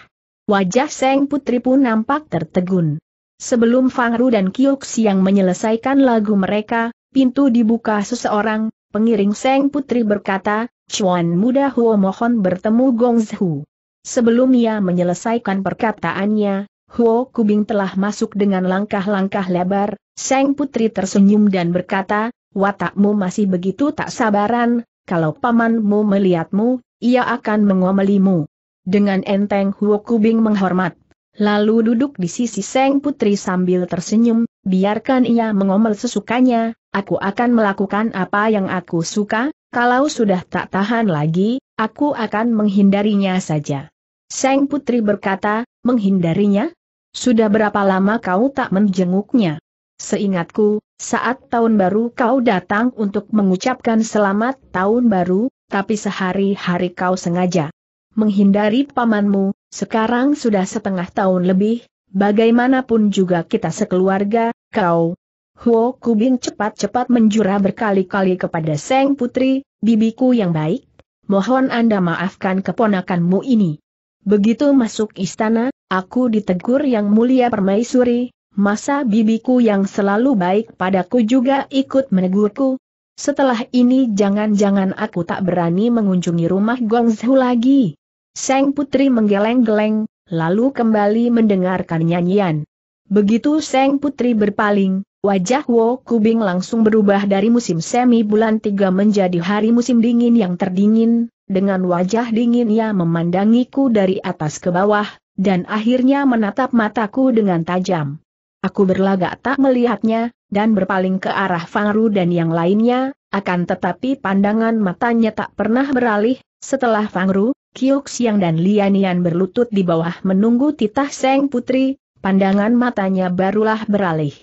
Wajah Seng Putri pun nampak tertegun. Sebelum Fang Ru dan Kiok Siang menyelesaikan lagu mereka, pintu dibuka seseorang, Pengiring Seng Putri berkata, Chuan Muda Huo mohon bertemu Gong Zhu. Sebelum ia menyelesaikan perkataannya, Huo Kubing telah masuk dengan langkah-langkah lebar, Seng Putri tersenyum dan berkata, watakmu masih begitu tak sabaran, kalau pamanmu melihatmu, ia akan mengomelimu. Dengan enteng Huo Kubing menghormat. Lalu duduk di sisi Seng Putri sambil tersenyum, biarkan ia mengomel sesukanya, aku akan melakukan apa yang aku suka, kalau sudah tak tahan lagi, aku akan menghindarinya saja. Sang Putri berkata, menghindarinya? Sudah berapa lama kau tak menjenguknya? Seingatku, saat tahun baru kau datang untuk mengucapkan selamat tahun baru, tapi sehari-hari kau sengaja menghindari pamanmu, sekarang sudah setengah tahun lebih, bagaimanapun juga kita sekeluarga, kau, Huo Kubin cepat-cepat menjura berkali-kali kepada Seng Putri, bibiku yang baik, mohon Anda maafkan keponakanmu ini. Begitu masuk istana, aku ditegur yang mulia permaisuri, masa bibiku yang selalu baik padaku juga ikut menegurku. Setelah ini jangan-jangan aku tak berani mengunjungi rumah Gongzhu lagi. Seng Putri menggeleng-geleng, lalu kembali mendengarkan nyanyian. Begitu Seng Putri berpaling, Wajah Wo Kubing langsung berubah dari musim semi bulan tiga menjadi hari musim dingin yang terdingin, dengan wajah dingin ia memandangiku dari atas ke bawah, dan akhirnya menatap mataku dengan tajam. Aku berlagak tak melihatnya, dan berpaling ke arah Fangru dan yang lainnya, akan tetapi pandangan matanya tak pernah beralih, setelah Fangru, Kiuk Siang dan Lianian berlutut di bawah menunggu titah Seng Putri, pandangan matanya barulah beralih.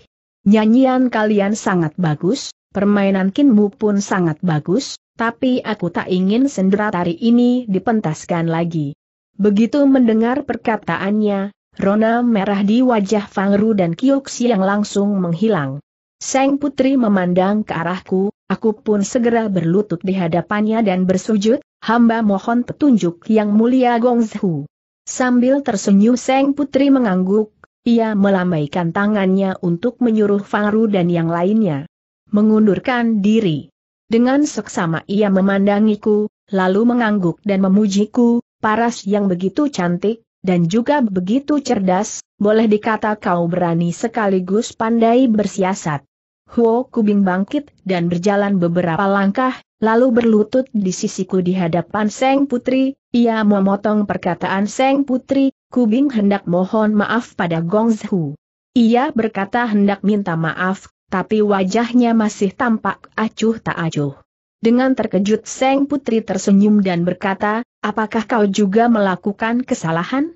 Nyanyian kalian sangat bagus, permainan kinmu pun sangat bagus, tapi aku tak ingin sendera tari ini dipentaskan lagi. Begitu mendengar perkataannya, rona merah di wajah Fangru dan Kyuksi yang langsung menghilang. Seng Putri memandang ke arahku, aku pun segera berlutut di hadapannya dan bersujud, hamba mohon petunjuk yang mulia Gongzhu. Sambil tersenyum Seng Putri mengangguk, ia melambaikan tangannya untuk menyuruh Faru dan yang lainnya mengundurkan diri. Dengan seksama ia memandangiku, lalu mengangguk dan memujiku, paras yang begitu cantik, dan juga begitu cerdas, boleh dikata kau berani sekaligus pandai bersiasat. Huo Kubing bangkit dan berjalan beberapa langkah, lalu berlutut di sisiku di hadapan Seng Putri, ia memotong perkataan Seng Putri, Kubing hendak mohon maaf pada Gong Zhu. Ia berkata hendak minta maaf, tapi wajahnya masih tampak acuh tak acuh. Dengan terkejut Seng Putri tersenyum dan berkata, apakah kau juga melakukan kesalahan?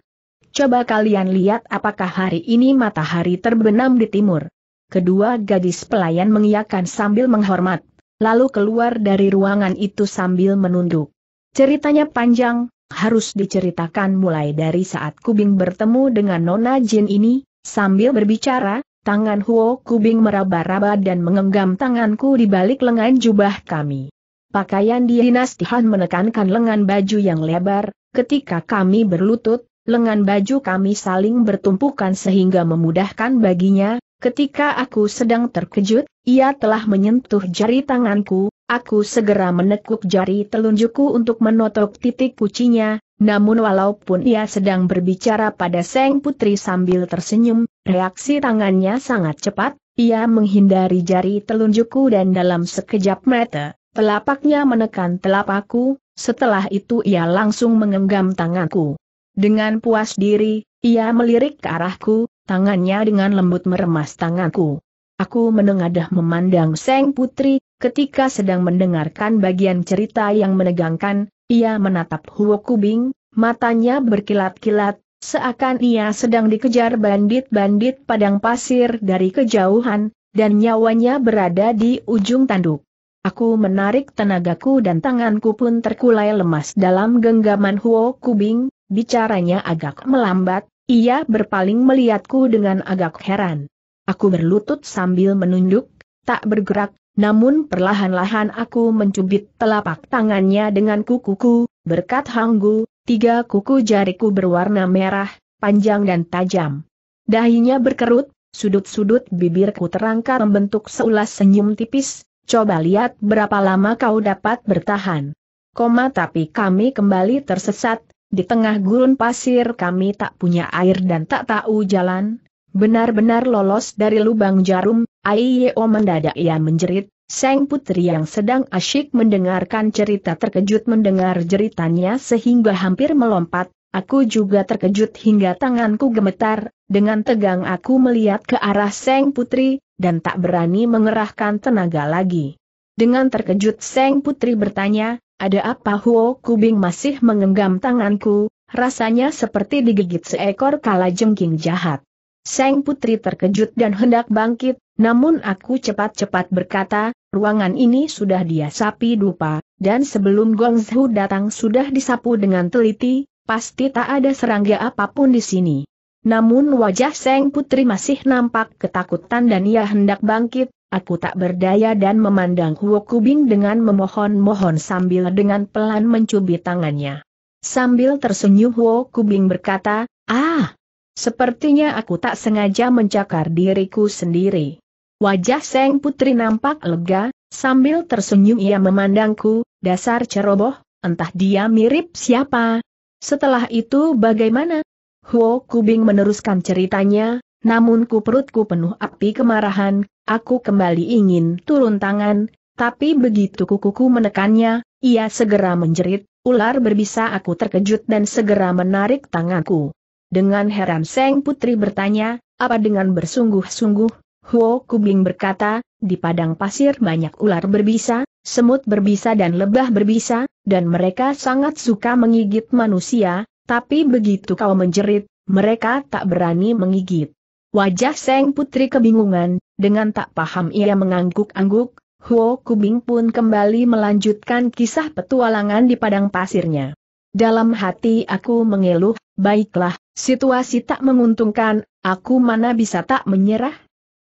Coba kalian lihat apakah hari ini matahari terbenam di timur. Kedua gadis pelayan mengiakan sambil menghormat, lalu keluar dari ruangan itu sambil menunduk. Ceritanya panjang, harus diceritakan mulai dari saat Kubing bertemu dengan Nona Jin ini, sambil berbicara, tangan Huo Kubing meraba-raba dan mengenggam tanganku di balik lengan jubah kami. Pakaian dinasti Han menekankan lengan baju yang lebar, ketika kami berlutut, lengan baju kami saling bertumpukan sehingga memudahkan baginya, ketika aku sedang terkejut, ia telah menyentuh jari tanganku, Aku segera menekuk jari telunjukku untuk menotok titik kucinya, namun walaupun ia sedang berbicara pada Seng Putri sambil tersenyum, reaksi tangannya sangat cepat, ia menghindari jari telunjukku dan dalam sekejap mata, telapaknya menekan telapakku, setelah itu ia langsung mengenggam tanganku. Dengan puas diri, ia melirik ke arahku, tangannya dengan lembut meremas tanganku. Aku menengadah memandang Seng Putri, Ketika sedang mendengarkan bagian cerita yang menegangkan, ia menatap Huo Kubing, matanya berkilat-kilat, seakan ia sedang dikejar bandit-bandit padang pasir dari kejauhan, dan nyawanya berada di ujung tanduk. Aku menarik tenagaku dan tanganku pun terkulai lemas dalam genggaman Huo Kubing, bicaranya agak melambat, ia berpaling melihatku dengan agak heran. Aku berlutut sambil menunduk, tak bergerak, namun perlahan-lahan aku mencubit telapak tangannya dengan kukuku, berkat hanggu, tiga kuku jariku berwarna merah, panjang dan tajam. Dahinya berkerut, sudut-sudut bibirku terangkat membentuk seulas senyum tipis, coba lihat berapa lama kau dapat bertahan. Koma tapi kami kembali tersesat, di tengah gurun pasir kami tak punya air dan tak tahu jalan, benar-benar lolos dari lubang jarum, Aiyo mendadak ia menjerit, Seng Putri yang sedang asyik mendengarkan cerita terkejut mendengar jeritannya sehingga hampir melompat, aku juga terkejut hingga tanganku gemetar, dengan tegang aku melihat ke arah Seng Putri, dan tak berani mengerahkan tenaga lagi. Dengan terkejut Seng Putri bertanya, ada apa Huo Kubing masih mengenggam tanganku, rasanya seperti digigit seekor kalajengking jahat. Seng Putri terkejut dan hendak bangkit, namun aku cepat-cepat berkata, ruangan ini sudah diasapi dupa, dan sebelum Gong datang sudah disapu dengan teliti, pasti tak ada serangga apapun di sini. Namun wajah Seng Putri masih nampak ketakutan dan ia hendak bangkit, aku tak berdaya dan memandang Huo Kubing dengan memohon-mohon sambil dengan pelan mencubit tangannya. Sambil tersenyum Huo Kubing berkata, Ah! Sepertinya aku tak sengaja mencakar diriku sendiri. Wajah Seng Putri nampak lega, sambil tersenyum ia memandangku, dasar ceroboh, entah dia mirip siapa. Setelah itu bagaimana? Huo Kubing meneruskan ceritanya, namun ku perutku penuh api kemarahan, aku kembali ingin turun tangan, tapi begitu kukuku menekannya, ia segera menjerit, ular berbisa aku terkejut dan segera menarik tanganku. Dengan heran Seng Putri bertanya, apa dengan bersungguh-sungguh, Huo Kubing berkata, di padang pasir banyak ular berbisa, semut berbisa dan lebah berbisa, dan mereka sangat suka mengigit manusia, tapi begitu kau menjerit, mereka tak berani mengigit. Wajah Seng Putri kebingungan, dengan tak paham ia mengangguk-angguk, Huo Kubing pun kembali melanjutkan kisah petualangan di padang pasirnya. Dalam hati aku mengeluh, baiklah, situasi tak menguntungkan, aku mana bisa tak menyerah?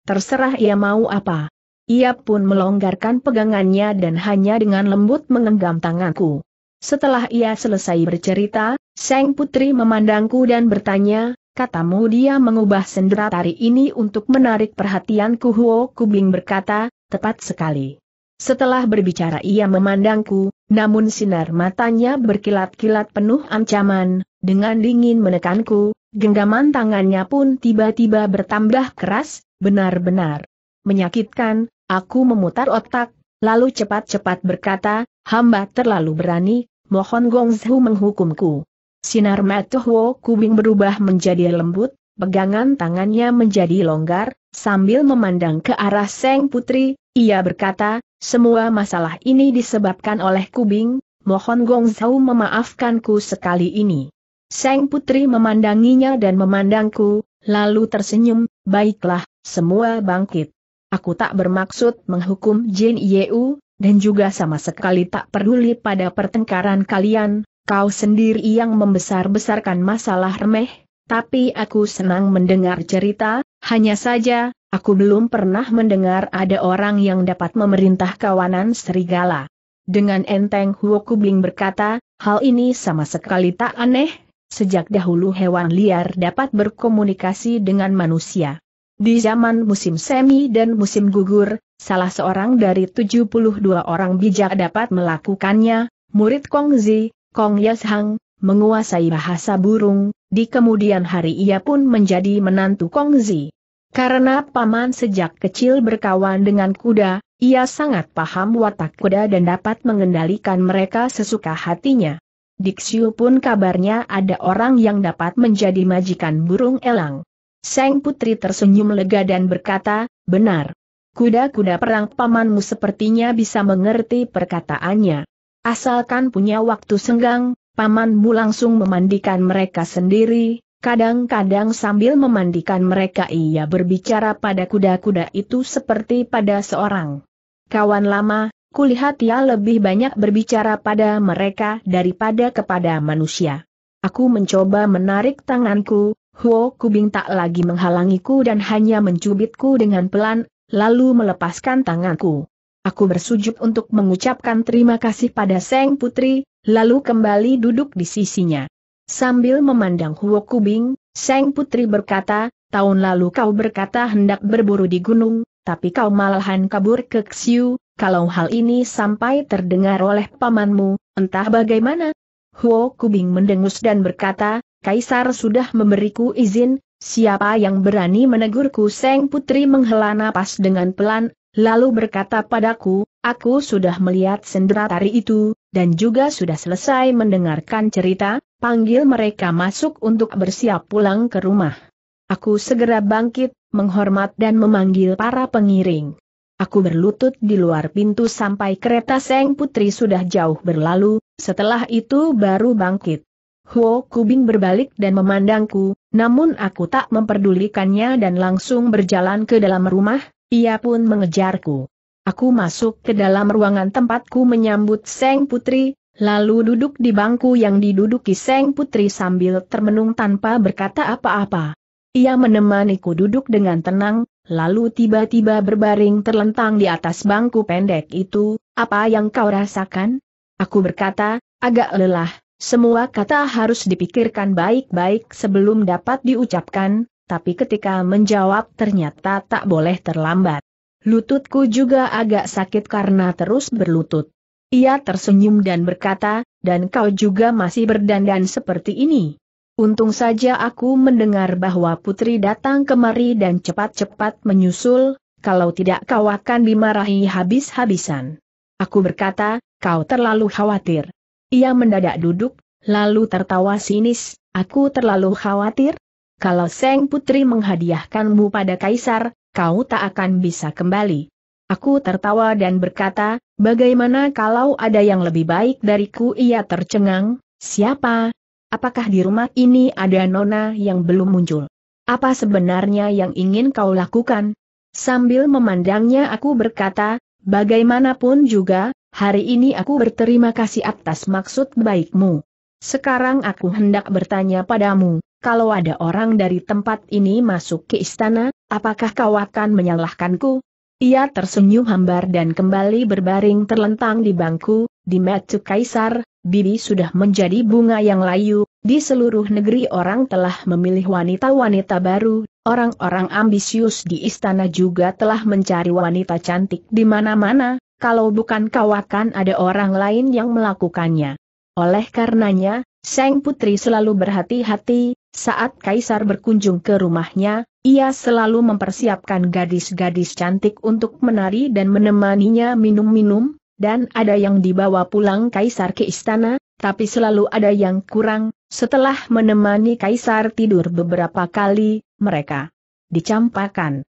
Terserah ia mau apa. Ia pun melonggarkan pegangannya dan hanya dengan lembut mengenggam tanganku. Setelah ia selesai bercerita, Sang Putri memandangku dan bertanya, katamu dia mengubah sendera tari ini untuk menarik perhatianku Huo Kubing berkata, tepat sekali. Setelah berbicara ia memandangku, namun sinar matanya berkilat-kilat penuh ancaman, dengan dingin menekanku, genggaman tangannya pun tiba-tiba bertambah keras, benar-benar menyakitkan, aku memutar otak, lalu cepat-cepat berkata, hamba terlalu berani, mohon Gong Gongzhu menghukumku. Sinar Matuhwo Kubing berubah menjadi lembut, pegangan tangannya menjadi longgar, sambil memandang ke arah Seng Putri, ia berkata, semua masalah ini disebabkan oleh Kubing, mohon Gong Gongzhou memaafkanku sekali ini. Seng Putri memandanginya dan memandangku, lalu tersenyum, baiklah, semua bangkit. Aku tak bermaksud menghukum Jin Yeu, dan juga sama sekali tak peduli pada pertengkaran kalian, kau sendiri yang membesar-besarkan masalah remeh, tapi aku senang mendengar cerita, hanya saja, aku belum pernah mendengar ada orang yang dapat memerintah kawanan serigala. Dengan enteng Huo Kubing berkata, hal ini sama sekali tak aneh, sejak dahulu hewan liar dapat berkomunikasi dengan manusia. Di zaman musim semi dan musim gugur, salah seorang dari 72 orang bijak dapat melakukannya, murid Kong Zi, Kong Yashang, menguasai bahasa burung, di kemudian hari ia pun menjadi menantu Kong Zi. Karena paman sejak kecil berkawan dengan kuda, ia sangat paham watak kuda dan dapat mengendalikan mereka sesuka hatinya. Diksiu pun kabarnya ada orang yang dapat menjadi majikan burung elang. Seng Putri tersenyum lega dan berkata, benar. Kuda-kuda perang pamanmu sepertinya bisa mengerti perkataannya. Asalkan punya waktu senggang, pamanmu langsung memandikan mereka sendiri, kadang-kadang sambil memandikan mereka ia berbicara pada kuda-kuda itu seperti pada seorang kawan lama, kulihat ia lebih banyak berbicara pada mereka daripada kepada manusia. Aku mencoba menarik tanganku, Huo Kubing tak lagi menghalangiku dan hanya mencubitku dengan pelan, lalu melepaskan tanganku. Aku bersujud untuk mengucapkan terima kasih pada Seng Putri, lalu kembali duduk di sisinya. Sambil memandang Huo Kubing, Seng Putri berkata, tahun lalu kau berkata hendak berburu di gunung, tapi kau malahan kabur ke Xiu, kalau hal ini sampai terdengar oleh pamanmu, entah bagaimana. Huo Kubing mendengus dan berkata, Kaisar sudah memberiku izin, siapa yang berani menegurku Seng Putri menghela napas dengan pelan, lalu berkata padaku, aku sudah melihat sendera tari itu, dan juga sudah selesai mendengarkan cerita, panggil mereka masuk untuk bersiap pulang ke rumah. Aku segera bangkit, menghormat dan memanggil para pengiring. Aku berlutut di luar pintu sampai kereta Seng Putri sudah jauh berlalu, setelah itu baru bangkit. Huo Kubing berbalik dan memandangku, namun aku tak memperdulikannya dan langsung berjalan ke dalam rumah, ia pun mengejarku. Aku masuk ke dalam ruangan tempatku menyambut Seng Putri, lalu duduk di bangku yang diduduki Seng Putri sambil termenung tanpa berkata apa-apa. Ia menemaniku duduk dengan tenang, lalu tiba-tiba berbaring terlentang di atas bangku pendek itu, apa yang kau rasakan? Aku berkata, agak lelah, semua kata harus dipikirkan baik-baik sebelum dapat diucapkan, tapi ketika menjawab ternyata tak boleh terlambat. Lututku juga agak sakit karena terus berlutut. Ia tersenyum dan berkata, dan kau juga masih berdandan seperti ini. Untung saja aku mendengar bahwa putri datang kemari dan cepat-cepat menyusul, kalau tidak kau akan dimarahi habis-habisan. Aku berkata, kau terlalu khawatir. Ia mendadak duduk, lalu tertawa sinis, aku terlalu khawatir. Kalau Seng Putri menghadiahkanmu pada Kaisar, kau tak akan bisa kembali. Aku tertawa dan berkata, bagaimana kalau ada yang lebih baik dariku ia tercengang, siapa? Apakah di rumah ini ada nona yang belum muncul? Apa sebenarnya yang ingin kau lakukan? Sambil memandangnya aku berkata, bagaimanapun juga, Hari ini aku berterima kasih atas maksud baikmu. Sekarang aku hendak bertanya padamu, kalau ada orang dari tempat ini masuk ke istana, apakah kau akan menyalahkanku? Ia tersenyum hambar dan kembali berbaring terlentang di bangku, di metu kaisar, bibi sudah menjadi bunga yang layu, di seluruh negeri orang telah memilih wanita-wanita baru, orang-orang ambisius di istana juga telah mencari wanita cantik di mana-mana, kalau bukan kau akan ada orang lain yang melakukannya. Oleh karenanya, Sang Putri selalu berhati-hati, saat Kaisar berkunjung ke rumahnya, ia selalu mempersiapkan gadis-gadis cantik untuk menari dan menemaninya minum-minum, dan ada yang dibawa pulang Kaisar ke istana, tapi selalu ada yang kurang, setelah menemani Kaisar tidur beberapa kali, mereka dicampakan.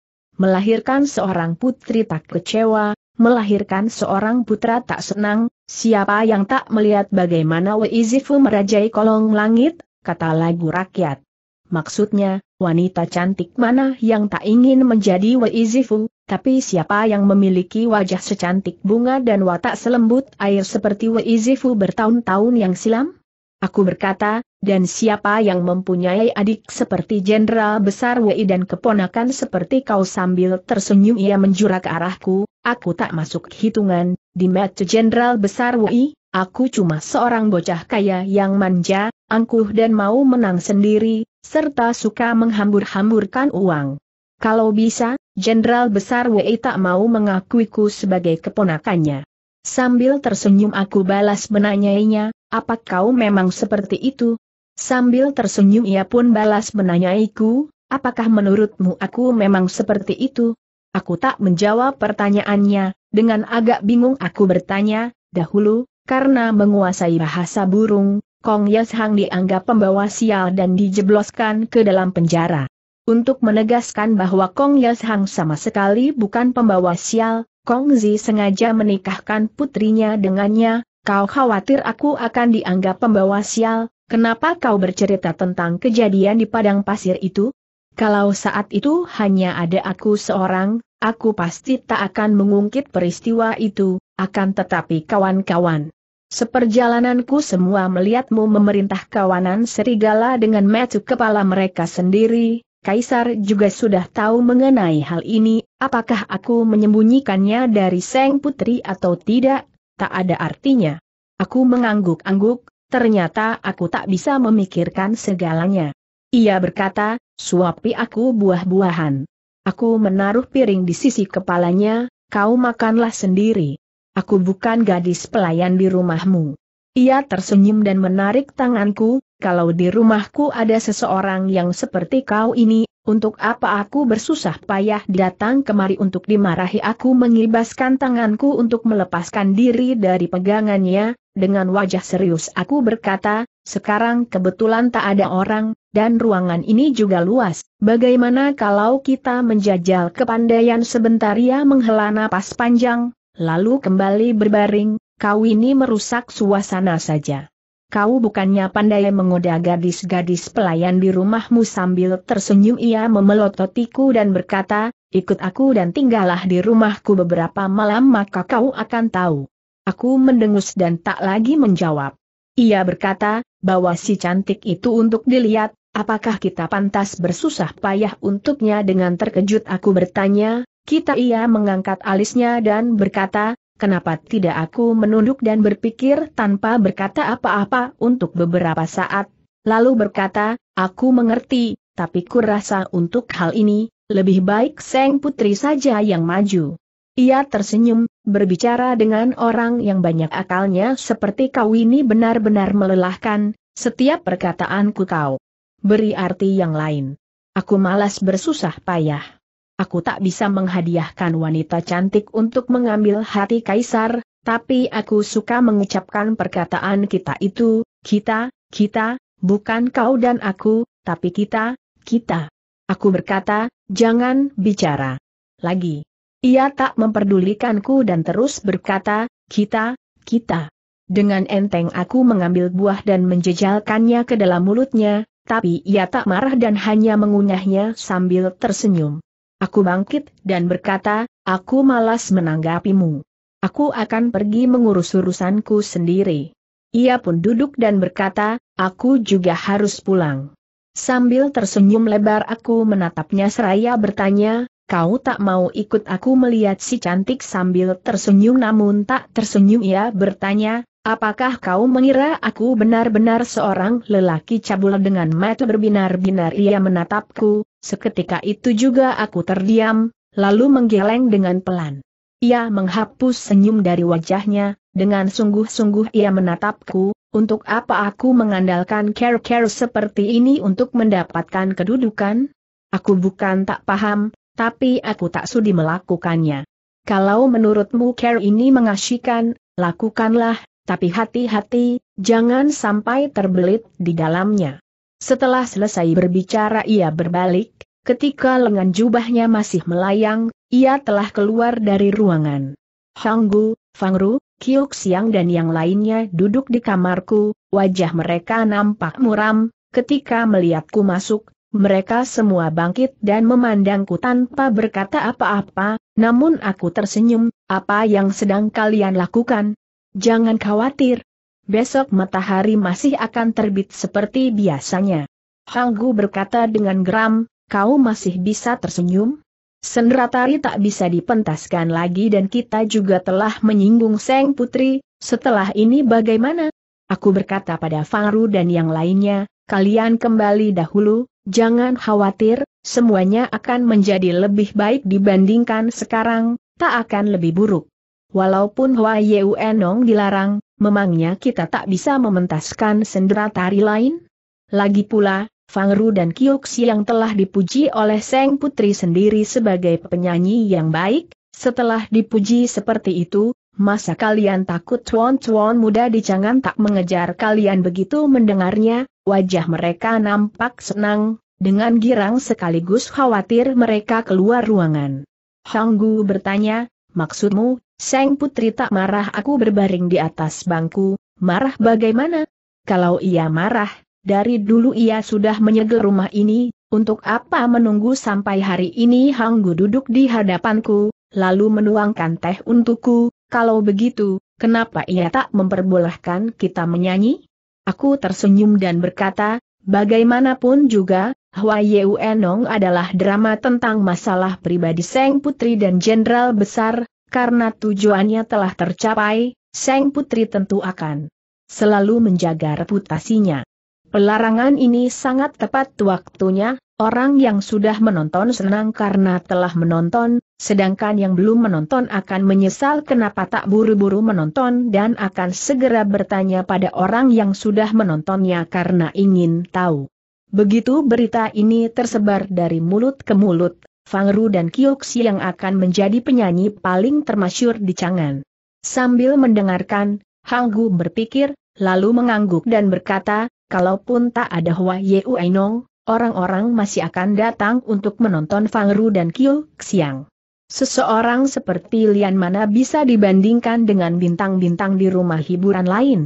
Melahirkan seorang putri tak kecewa, melahirkan seorang putra tak senang, siapa yang tak melihat bagaimana Weizifu merajai kolong langit, kata lagu rakyat. Maksudnya, wanita cantik mana yang tak ingin menjadi Weizifu, tapi siapa yang memiliki wajah secantik bunga dan watak selembut air seperti Weizifu bertahun-tahun yang silam? Aku berkata, dan siapa yang mempunyai adik seperti jenderal besar Wei dan keponakan seperti kau sambil tersenyum ia menjura ke arahku, Aku tak masuk hitungan, di mata Jenderal Besar Wei, aku cuma seorang bocah kaya yang manja, angkuh dan mau menang sendiri, serta suka menghambur-hamburkan uang. Kalau bisa, Jenderal Besar Wei tak mau mengakuiku sebagai keponakannya. Sambil tersenyum aku balas menanyainya, apa kau memang seperti itu? Sambil tersenyum ia pun balas menanyaiku, apakah menurutmu aku memang seperti itu? Aku tak menjawab pertanyaannya, dengan agak bingung aku bertanya, dahulu, karena menguasai bahasa burung, Kong Yashang dianggap pembawa sial dan dijebloskan ke dalam penjara. Untuk menegaskan bahwa Kong Yashang sama sekali bukan pembawa sial, Kong Zi sengaja menikahkan putrinya dengannya, kau khawatir aku akan dianggap pembawa sial, kenapa kau bercerita tentang kejadian di padang pasir itu? Kalau saat itu hanya ada aku seorang, aku pasti tak akan mengungkit peristiwa itu, akan tetapi kawan-kawan. Seperjalananku semua melihatmu memerintah kawanan serigala dengan metu kepala mereka sendiri, Kaisar juga sudah tahu mengenai hal ini, apakah aku menyembunyikannya dari Seng Putri atau tidak, tak ada artinya. Aku mengangguk-angguk, ternyata aku tak bisa memikirkan segalanya. Ia berkata, suapi aku buah-buahan. Aku menaruh piring di sisi kepalanya, kau makanlah sendiri. Aku bukan gadis pelayan di rumahmu. Ia tersenyum dan menarik tanganku, kalau di rumahku ada seseorang yang seperti kau ini, untuk apa aku bersusah payah datang kemari untuk dimarahi aku mengibaskan tanganku untuk melepaskan diri dari pegangannya, dengan wajah serius aku berkata, sekarang kebetulan tak ada orang, dan ruangan ini juga luas, bagaimana kalau kita menjajal kepandaian sebentar ia menghela napas panjang, lalu kembali berbaring, kau ini merusak suasana saja. Kau bukannya pandai mengoda gadis-gadis pelayan di rumahmu sambil tersenyum ia memelototiku dan berkata, ikut aku dan tinggallah di rumahku beberapa malam maka kau akan tahu. Aku mendengus dan tak lagi menjawab. Ia berkata, bahwa si cantik itu untuk dilihat, Apakah kita pantas bersusah payah untuknya dengan terkejut aku bertanya, kita ia mengangkat alisnya dan berkata, kenapa tidak aku menunduk dan berpikir tanpa berkata apa-apa untuk beberapa saat, lalu berkata, aku mengerti, tapi kurasa untuk hal ini, lebih baik Seng Putri saja yang maju. Ia tersenyum, berbicara dengan orang yang banyak akalnya seperti kau ini benar-benar melelahkan, setiap perkataanku kau beri arti yang lain. Aku malas bersusah payah. Aku tak bisa menghadiahkan wanita cantik untuk mengambil hati kaisar, tapi aku suka mengucapkan perkataan kita itu, kita, kita, bukan kau dan aku, tapi kita, kita. Aku berkata, jangan bicara lagi. Ia tak memperdulikanku dan terus berkata, kita, kita. Dengan enteng aku mengambil buah dan menjejalkannya ke dalam mulutnya, tapi ia tak marah dan hanya mengunyahnya sambil tersenyum. Aku bangkit dan berkata, aku malas menanggapimu. Aku akan pergi mengurus urusanku sendiri. Ia pun duduk dan berkata, aku juga harus pulang. Sambil tersenyum lebar aku menatapnya seraya bertanya, kau tak mau ikut aku melihat si cantik sambil tersenyum namun tak tersenyum ia bertanya, Apakah kau mengira aku benar-benar seorang lelaki cabul dengan mata berbinar-binar ia menatapku, seketika itu juga aku terdiam, lalu menggeleng dengan pelan. Ia menghapus senyum dari wajahnya, dengan sungguh-sungguh ia menatapku, untuk apa aku mengandalkan care-care seperti ini untuk mendapatkan kedudukan? Aku bukan tak paham, tapi aku tak sudi melakukannya. Kalau menurutmu care ini mengasyikan, lakukanlah, tapi hati-hati, jangan sampai terbelit di dalamnya. Setelah selesai berbicara ia berbalik, ketika lengan jubahnya masih melayang, ia telah keluar dari ruangan. Hanggu, Fangru, Kiuk Siang dan yang lainnya duduk di kamarku, wajah mereka nampak muram, ketika melihatku masuk, mereka semua bangkit dan memandangku tanpa berkata apa-apa, namun aku tersenyum, apa yang sedang kalian lakukan, Jangan khawatir. Besok matahari masih akan terbit seperti biasanya. Hanggu berkata dengan geram, kau masih bisa tersenyum? Senratari tak bisa dipentaskan lagi dan kita juga telah menyinggung Seng Putri, setelah ini bagaimana? Aku berkata pada Fangru dan yang lainnya, kalian kembali dahulu, jangan khawatir, semuanya akan menjadi lebih baik dibandingkan sekarang, tak akan lebih buruk. Walaupun Hua Yuenong dilarang, memangnya kita tak bisa mementaskan sendera tari lain? Lagi pula, Fang Ru dan Kiyoksi yang telah dipuji oleh Seng Putri sendiri sebagai penyanyi yang baik, setelah dipuji seperti itu, masa kalian takut tuan-tuan muda di jangan tak mengejar kalian begitu mendengarnya, wajah mereka nampak senang, dengan girang sekaligus khawatir mereka keluar ruangan. Hanggu bertanya, Maksudmu, sang Putri tak marah aku berbaring di atas bangku, marah bagaimana? Kalau ia marah, dari dulu ia sudah menyegel rumah ini, untuk apa menunggu sampai hari ini Hanggu duduk di hadapanku, lalu menuangkan teh untukku, kalau begitu, kenapa ia tak memperbolehkan kita menyanyi? Aku tersenyum dan berkata, bagaimanapun juga, Hua Yu Enong adalah drama tentang masalah pribadi Seng Putri dan Jenderal Besar, karena tujuannya telah tercapai, Seng Putri tentu akan selalu menjaga reputasinya. Pelarangan ini sangat tepat waktunya, orang yang sudah menonton senang karena telah menonton, sedangkan yang belum menonton akan menyesal kenapa tak buru-buru menonton dan akan segera bertanya pada orang yang sudah menontonnya karena ingin tahu. Begitu berita ini tersebar dari mulut ke mulut, Fang Ru dan Kyoksi yang akan menjadi penyanyi paling termasyur di Chang'an. Sambil mendengarkan, Hang Gu berpikir, lalu mengangguk dan berkata, kalaupun tak ada Hua Ye Ainong, orang-orang masih akan datang untuk menonton Fang Ru dan Kyu Xiang. Seseorang seperti Lian mana bisa dibandingkan dengan bintang-bintang di rumah hiburan lain?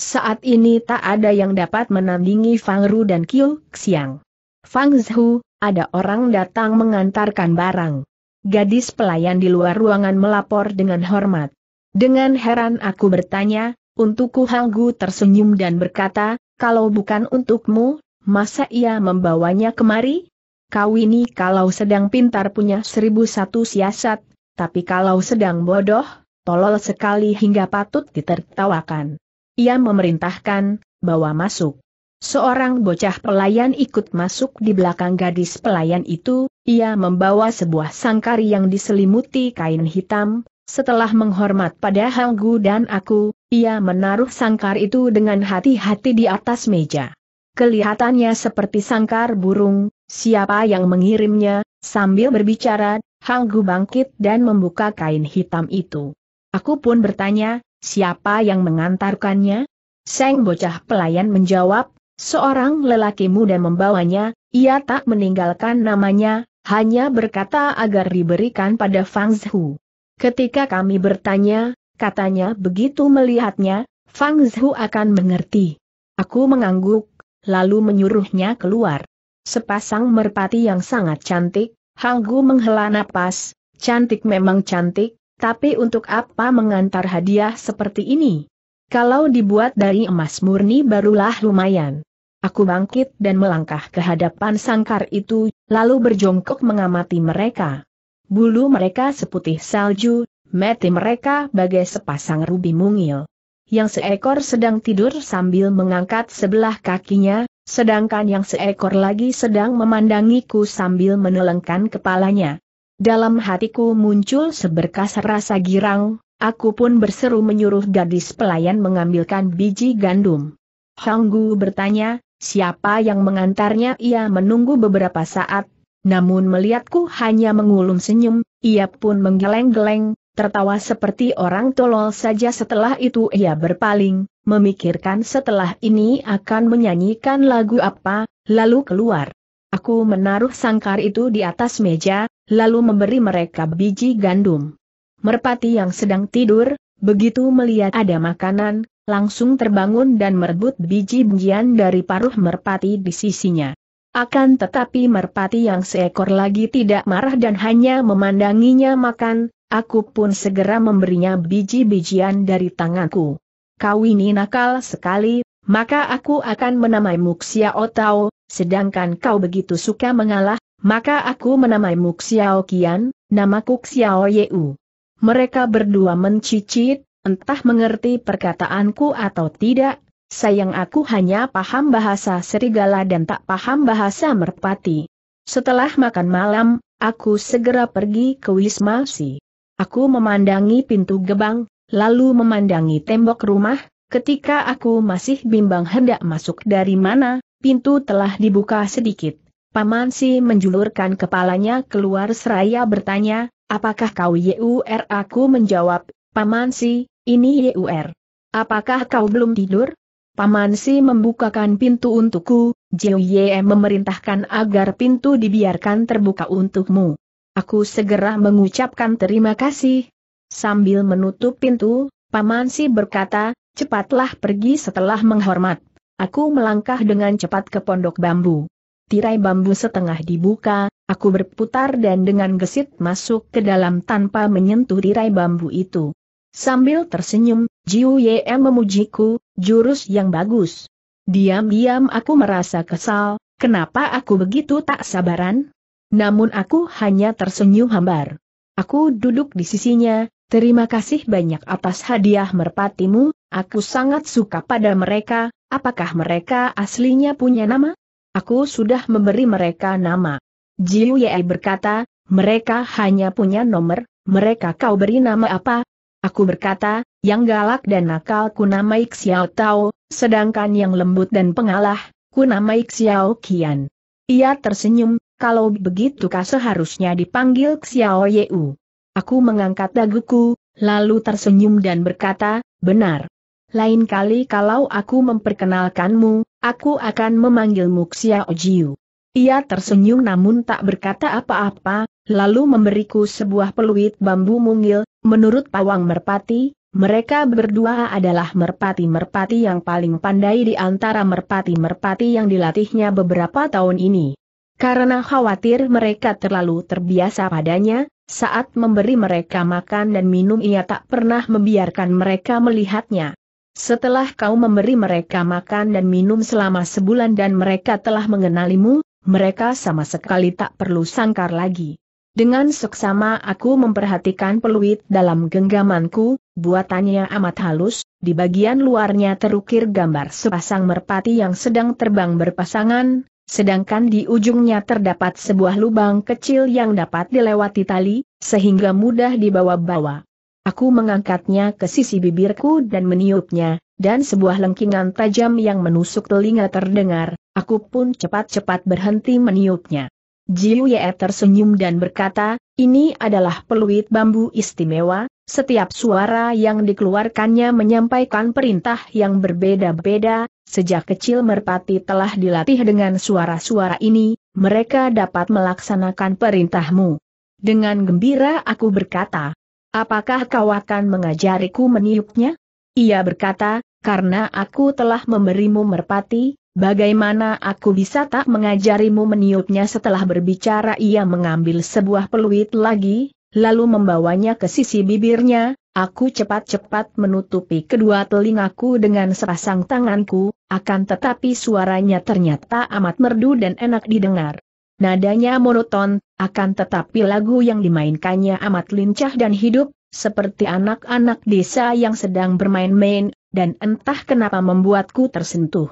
Saat ini tak ada yang dapat menandingi Fang Ru dan Kiu Xiang. Fang Zhu, ada orang datang mengantarkan barang. Gadis pelayan di luar ruangan melapor dengan hormat. Dengan heran aku bertanya, untukku Hanggu tersenyum dan berkata, kalau bukan untukmu, masa ia membawanya kemari? Kau ini kalau sedang pintar punya seribu satu siasat, tapi kalau sedang bodoh, tolol sekali hingga patut ditertawakan. Ia memerintahkan, bawa masuk. Seorang bocah pelayan ikut masuk di belakang gadis pelayan itu, ia membawa sebuah sangkar yang diselimuti kain hitam, setelah menghormat pada Halgu dan aku, ia menaruh sangkar itu dengan hati-hati di atas meja. Kelihatannya seperti sangkar burung, siapa yang mengirimnya, sambil berbicara, Halgu bangkit dan membuka kain hitam itu. Aku pun bertanya, Siapa yang mengantarkannya? Seng bocah pelayan menjawab, seorang lelaki muda membawanya, ia tak meninggalkan namanya, hanya berkata agar diberikan pada Fang Zhu. Ketika kami bertanya, katanya begitu melihatnya, Fang Zhu akan mengerti. Aku mengangguk, lalu menyuruhnya keluar. Sepasang merpati yang sangat cantik, Hang Gu menghela napas, cantik memang cantik, tapi untuk apa mengantar hadiah seperti ini? Kalau dibuat dari emas murni barulah lumayan. Aku bangkit dan melangkah ke hadapan sangkar itu, lalu berjongkok mengamati mereka. Bulu mereka seputih salju, mati mereka bagai sepasang rubi mungil. Yang seekor sedang tidur sambil mengangkat sebelah kakinya, sedangkan yang seekor lagi sedang memandangiku sambil menelengkan kepalanya. Dalam hatiku muncul seberkas rasa girang, aku pun berseru menyuruh gadis pelayan mengambilkan biji gandum. Hanggu bertanya, siapa yang mengantarnya ia menunggu beberapa saat, namun melihatku hanya mengulum senyum, ia pun menggeleng-geleng, tertawa seperti orang tolol saja setelah itu ia berpaling, memikirkan setelah ini akan menyanyikan lagu apa, lalu keluar. Aku menaruh sangkar itu di atas meja, lalu memberi mereka biji gandum. Merpati yang sedang tidur, begitu melihat ada makanan, langsung terbangun dan merebut biji bijian dari paruh merpati di sisinya. Akan tetapi merpati yang seekor lagi tidak marah dan hanya memandanginya makan, aku pun segera memberinya biji-bijian dari tanganku. Kau ini nakal sekali, maka aku akan menamai Muxia Tao, sedangkan kau begitu suka mengalah, maka aku menamaimu Xiao Qian, namaku Xiao Yeu. Mereka berdua mencicit, entah mengerti perkataanku atau tidak, sayang aku hanya paham bahasa serigala dan tak paham bahasa merpati. Setelah makan malam, aku segera pergi ke Wisma Si. Aku memandangi pintu gebang, lalu memandangi tembok rumah, ketika aku masih bimbang hendak masuk dari mana, Pintu telah dibuka sedikit. Paman Si menjulurkan kepalanya keluar seraya bertanya, apakah kau Yur? Er? Aku menjawab, Paman Si, ini Yur. Er. Apakah kau belum tidur? Paman Si membukakan pintu untukku, Jiuye memerintahkan agar pintu dibiarkan terbuka untukmu. Aku segera mengucapkan terima kasih. Sambil menutup pintu, Paman Si berkata, cepatlah pergi setelah menghormat. Aku melangkah dengan cepat ke pondok bambu. Tirai bambu setengah dibuka, aku berputar dan dengan gesit masuk ke dalam tanpa menyentuh tirai bambu itu. Sambil tersenyum, Jiu Ye memujiku, jurus yang bagus. Diam-diam aku merasa kesal, kenapa aku begitu tak sabaran? Namun aku hanya tersenyum hambar. Aku duduk di sisinya, terima kasih banyak atas hadiah merpatimu, aku sangat suka pada mereka, Apakah mereka aslinya punya nama? Aku sudah memberi mereka nama. Jiu Ye berkata, mereka hanya punya nomor, mereka kau beri nama apa? Aku berkata, yang galak dan nakal ku nama Xiao Tao, sedangkan yang lembut dan pengalah, ku nama Xiao Qian. Ia tersenyum, kalau begitu kah seharusnya dipanggil Xiao Yeu. Aku mengangkat daguku, lalu tersenyum dan berkata, benar, lain kali kalau aku memperkenalkanmu, aku akan memanggilmu Xia Ojiu. Ia tersenyum namun tak berkata apa-apa, lalu memberiku sebuah peluit bambu mungil, menurut pawang merpati, mereka berdua adalah merpati-merpati yang paling pandai di antara merpati-merpati yang dilatihnya beberapa tahun ini. Karena khawatir mereka terlalu terbiasa padanya, saat memberi mereka makan dan minum ia tak pernah membiarkan mereka melihatnya. Setelah kau memberi mereka makan dan minum selama sebulan dan mereka telah mengenalimu, mereka sama sekali tak perlu sangkar lagi. Dengan seksama aku memperhatikan peluit dalam genggamanku, buatannya amat halus, di bagian luarnya terukir gambar sepasang merpati yang sedang terbang berpasangan, sedangkan di ujungnya terdapat sebuah lubang kecil yang dapat dilewati tali, sehingga mudah dibawa-bawa. Aku mengangkatnya ke sisi bibirku dan meniupnya, dan sebuah lengkingan tajam yang menusuk telinga terdengar, aku pun cepat-cepat berhenti meniupnya. Jiu Ye tersenyum dan berkata, ini adalah peluit bambu istimewa, setiap suara yang dikeluarkannya menyampaikan perintah yang berbeda-beda, sejak kecil merpati telah dilatih dengan suara-suara ini, mereka dapat melaksanakan perintahmu. Dengan gembira aku berkata, Apakah kau akan mengajariku meniupnya? Ia berkata, karena aku telah memberimu merpati, bagaimana aku bisa tak mengajarimu meniupnya setelah berbicara ia mengambil sebuah peluit lagi, lalu membawanya ke sisi bibirnya, aku cepat-cepat menutupi kedua telingaku dengan sepasang tanganku, akan tetapi suaranya ternyata amat merdu dan enak didengar. Nadanya monoton, akan tetapi lagu yang dimainkannya amat lincah dan hidup, seperti anak-anak desa yang sedang bermain-main, dan entah kenapa membuatku tersentuh.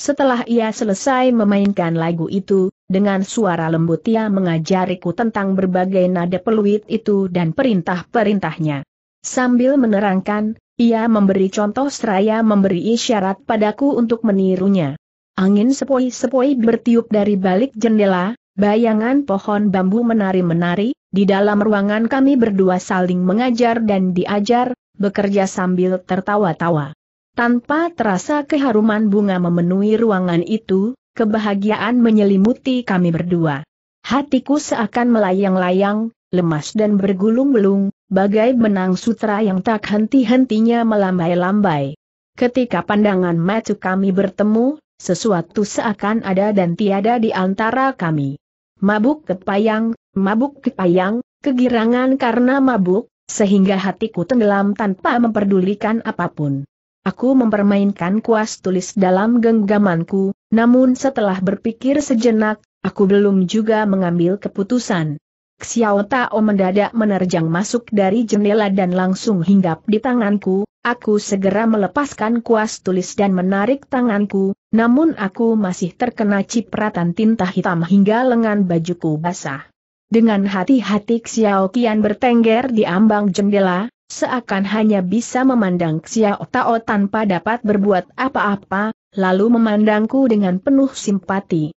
Setelah ia selesai memainkan lagu itu, dengan suara lembut ia mengajariku tentang berbagai nada peluit itu dan perintah-perintahnya. Sambil menerangkan, ia memberi contoh seraya memberi isyarat padaku untuk menirunya. Angin sepoi-sepoi bertiup dari balik jendela, Bayangan pohon bambu menari-menari, di dalam ruangan kami berdua saling mengajar dan diajar, bekerja sambil tertawa-tawa. Tanpa terasa keharuman bunga memenuhi ruangan itu, kebahagiaan menyelimuti kami berdua. Hatiku seakan melayang-layang, lemas dan bergulung-gulung, bagai benang sutra yang tak henti-hentinya melambai-lambai. Ketika pandangan mata kami bertemu, sesuatu seakan ada dan tiada di antara kami. Mabuk kepayang, mabuk kepayang, kegirangan karena mabuk, sehingga hatiku tenggelam tanpa memperdulikan apapun. Aku mempermainkan kuas tulis dalam genggamanku, namun setelah berpikir sejenak, aku belum juga mengambil keputusan. Xiao Tao mendadak menerjang masuk dari jendela dan langsung hinggap di tanganku, aku segera melepaskan kuas tulis dan menarik tanganku, namun aku masih terkena cipratan tinta hitam hingga lengan bajuku basah. Dengan hati-hati Xiao Qian bertengger di ambang jendela, seakan hanya bisa memandang Xiao Tao tanpa dapat berbuat apa-apa, lalu memandangku dengan penuh simpati.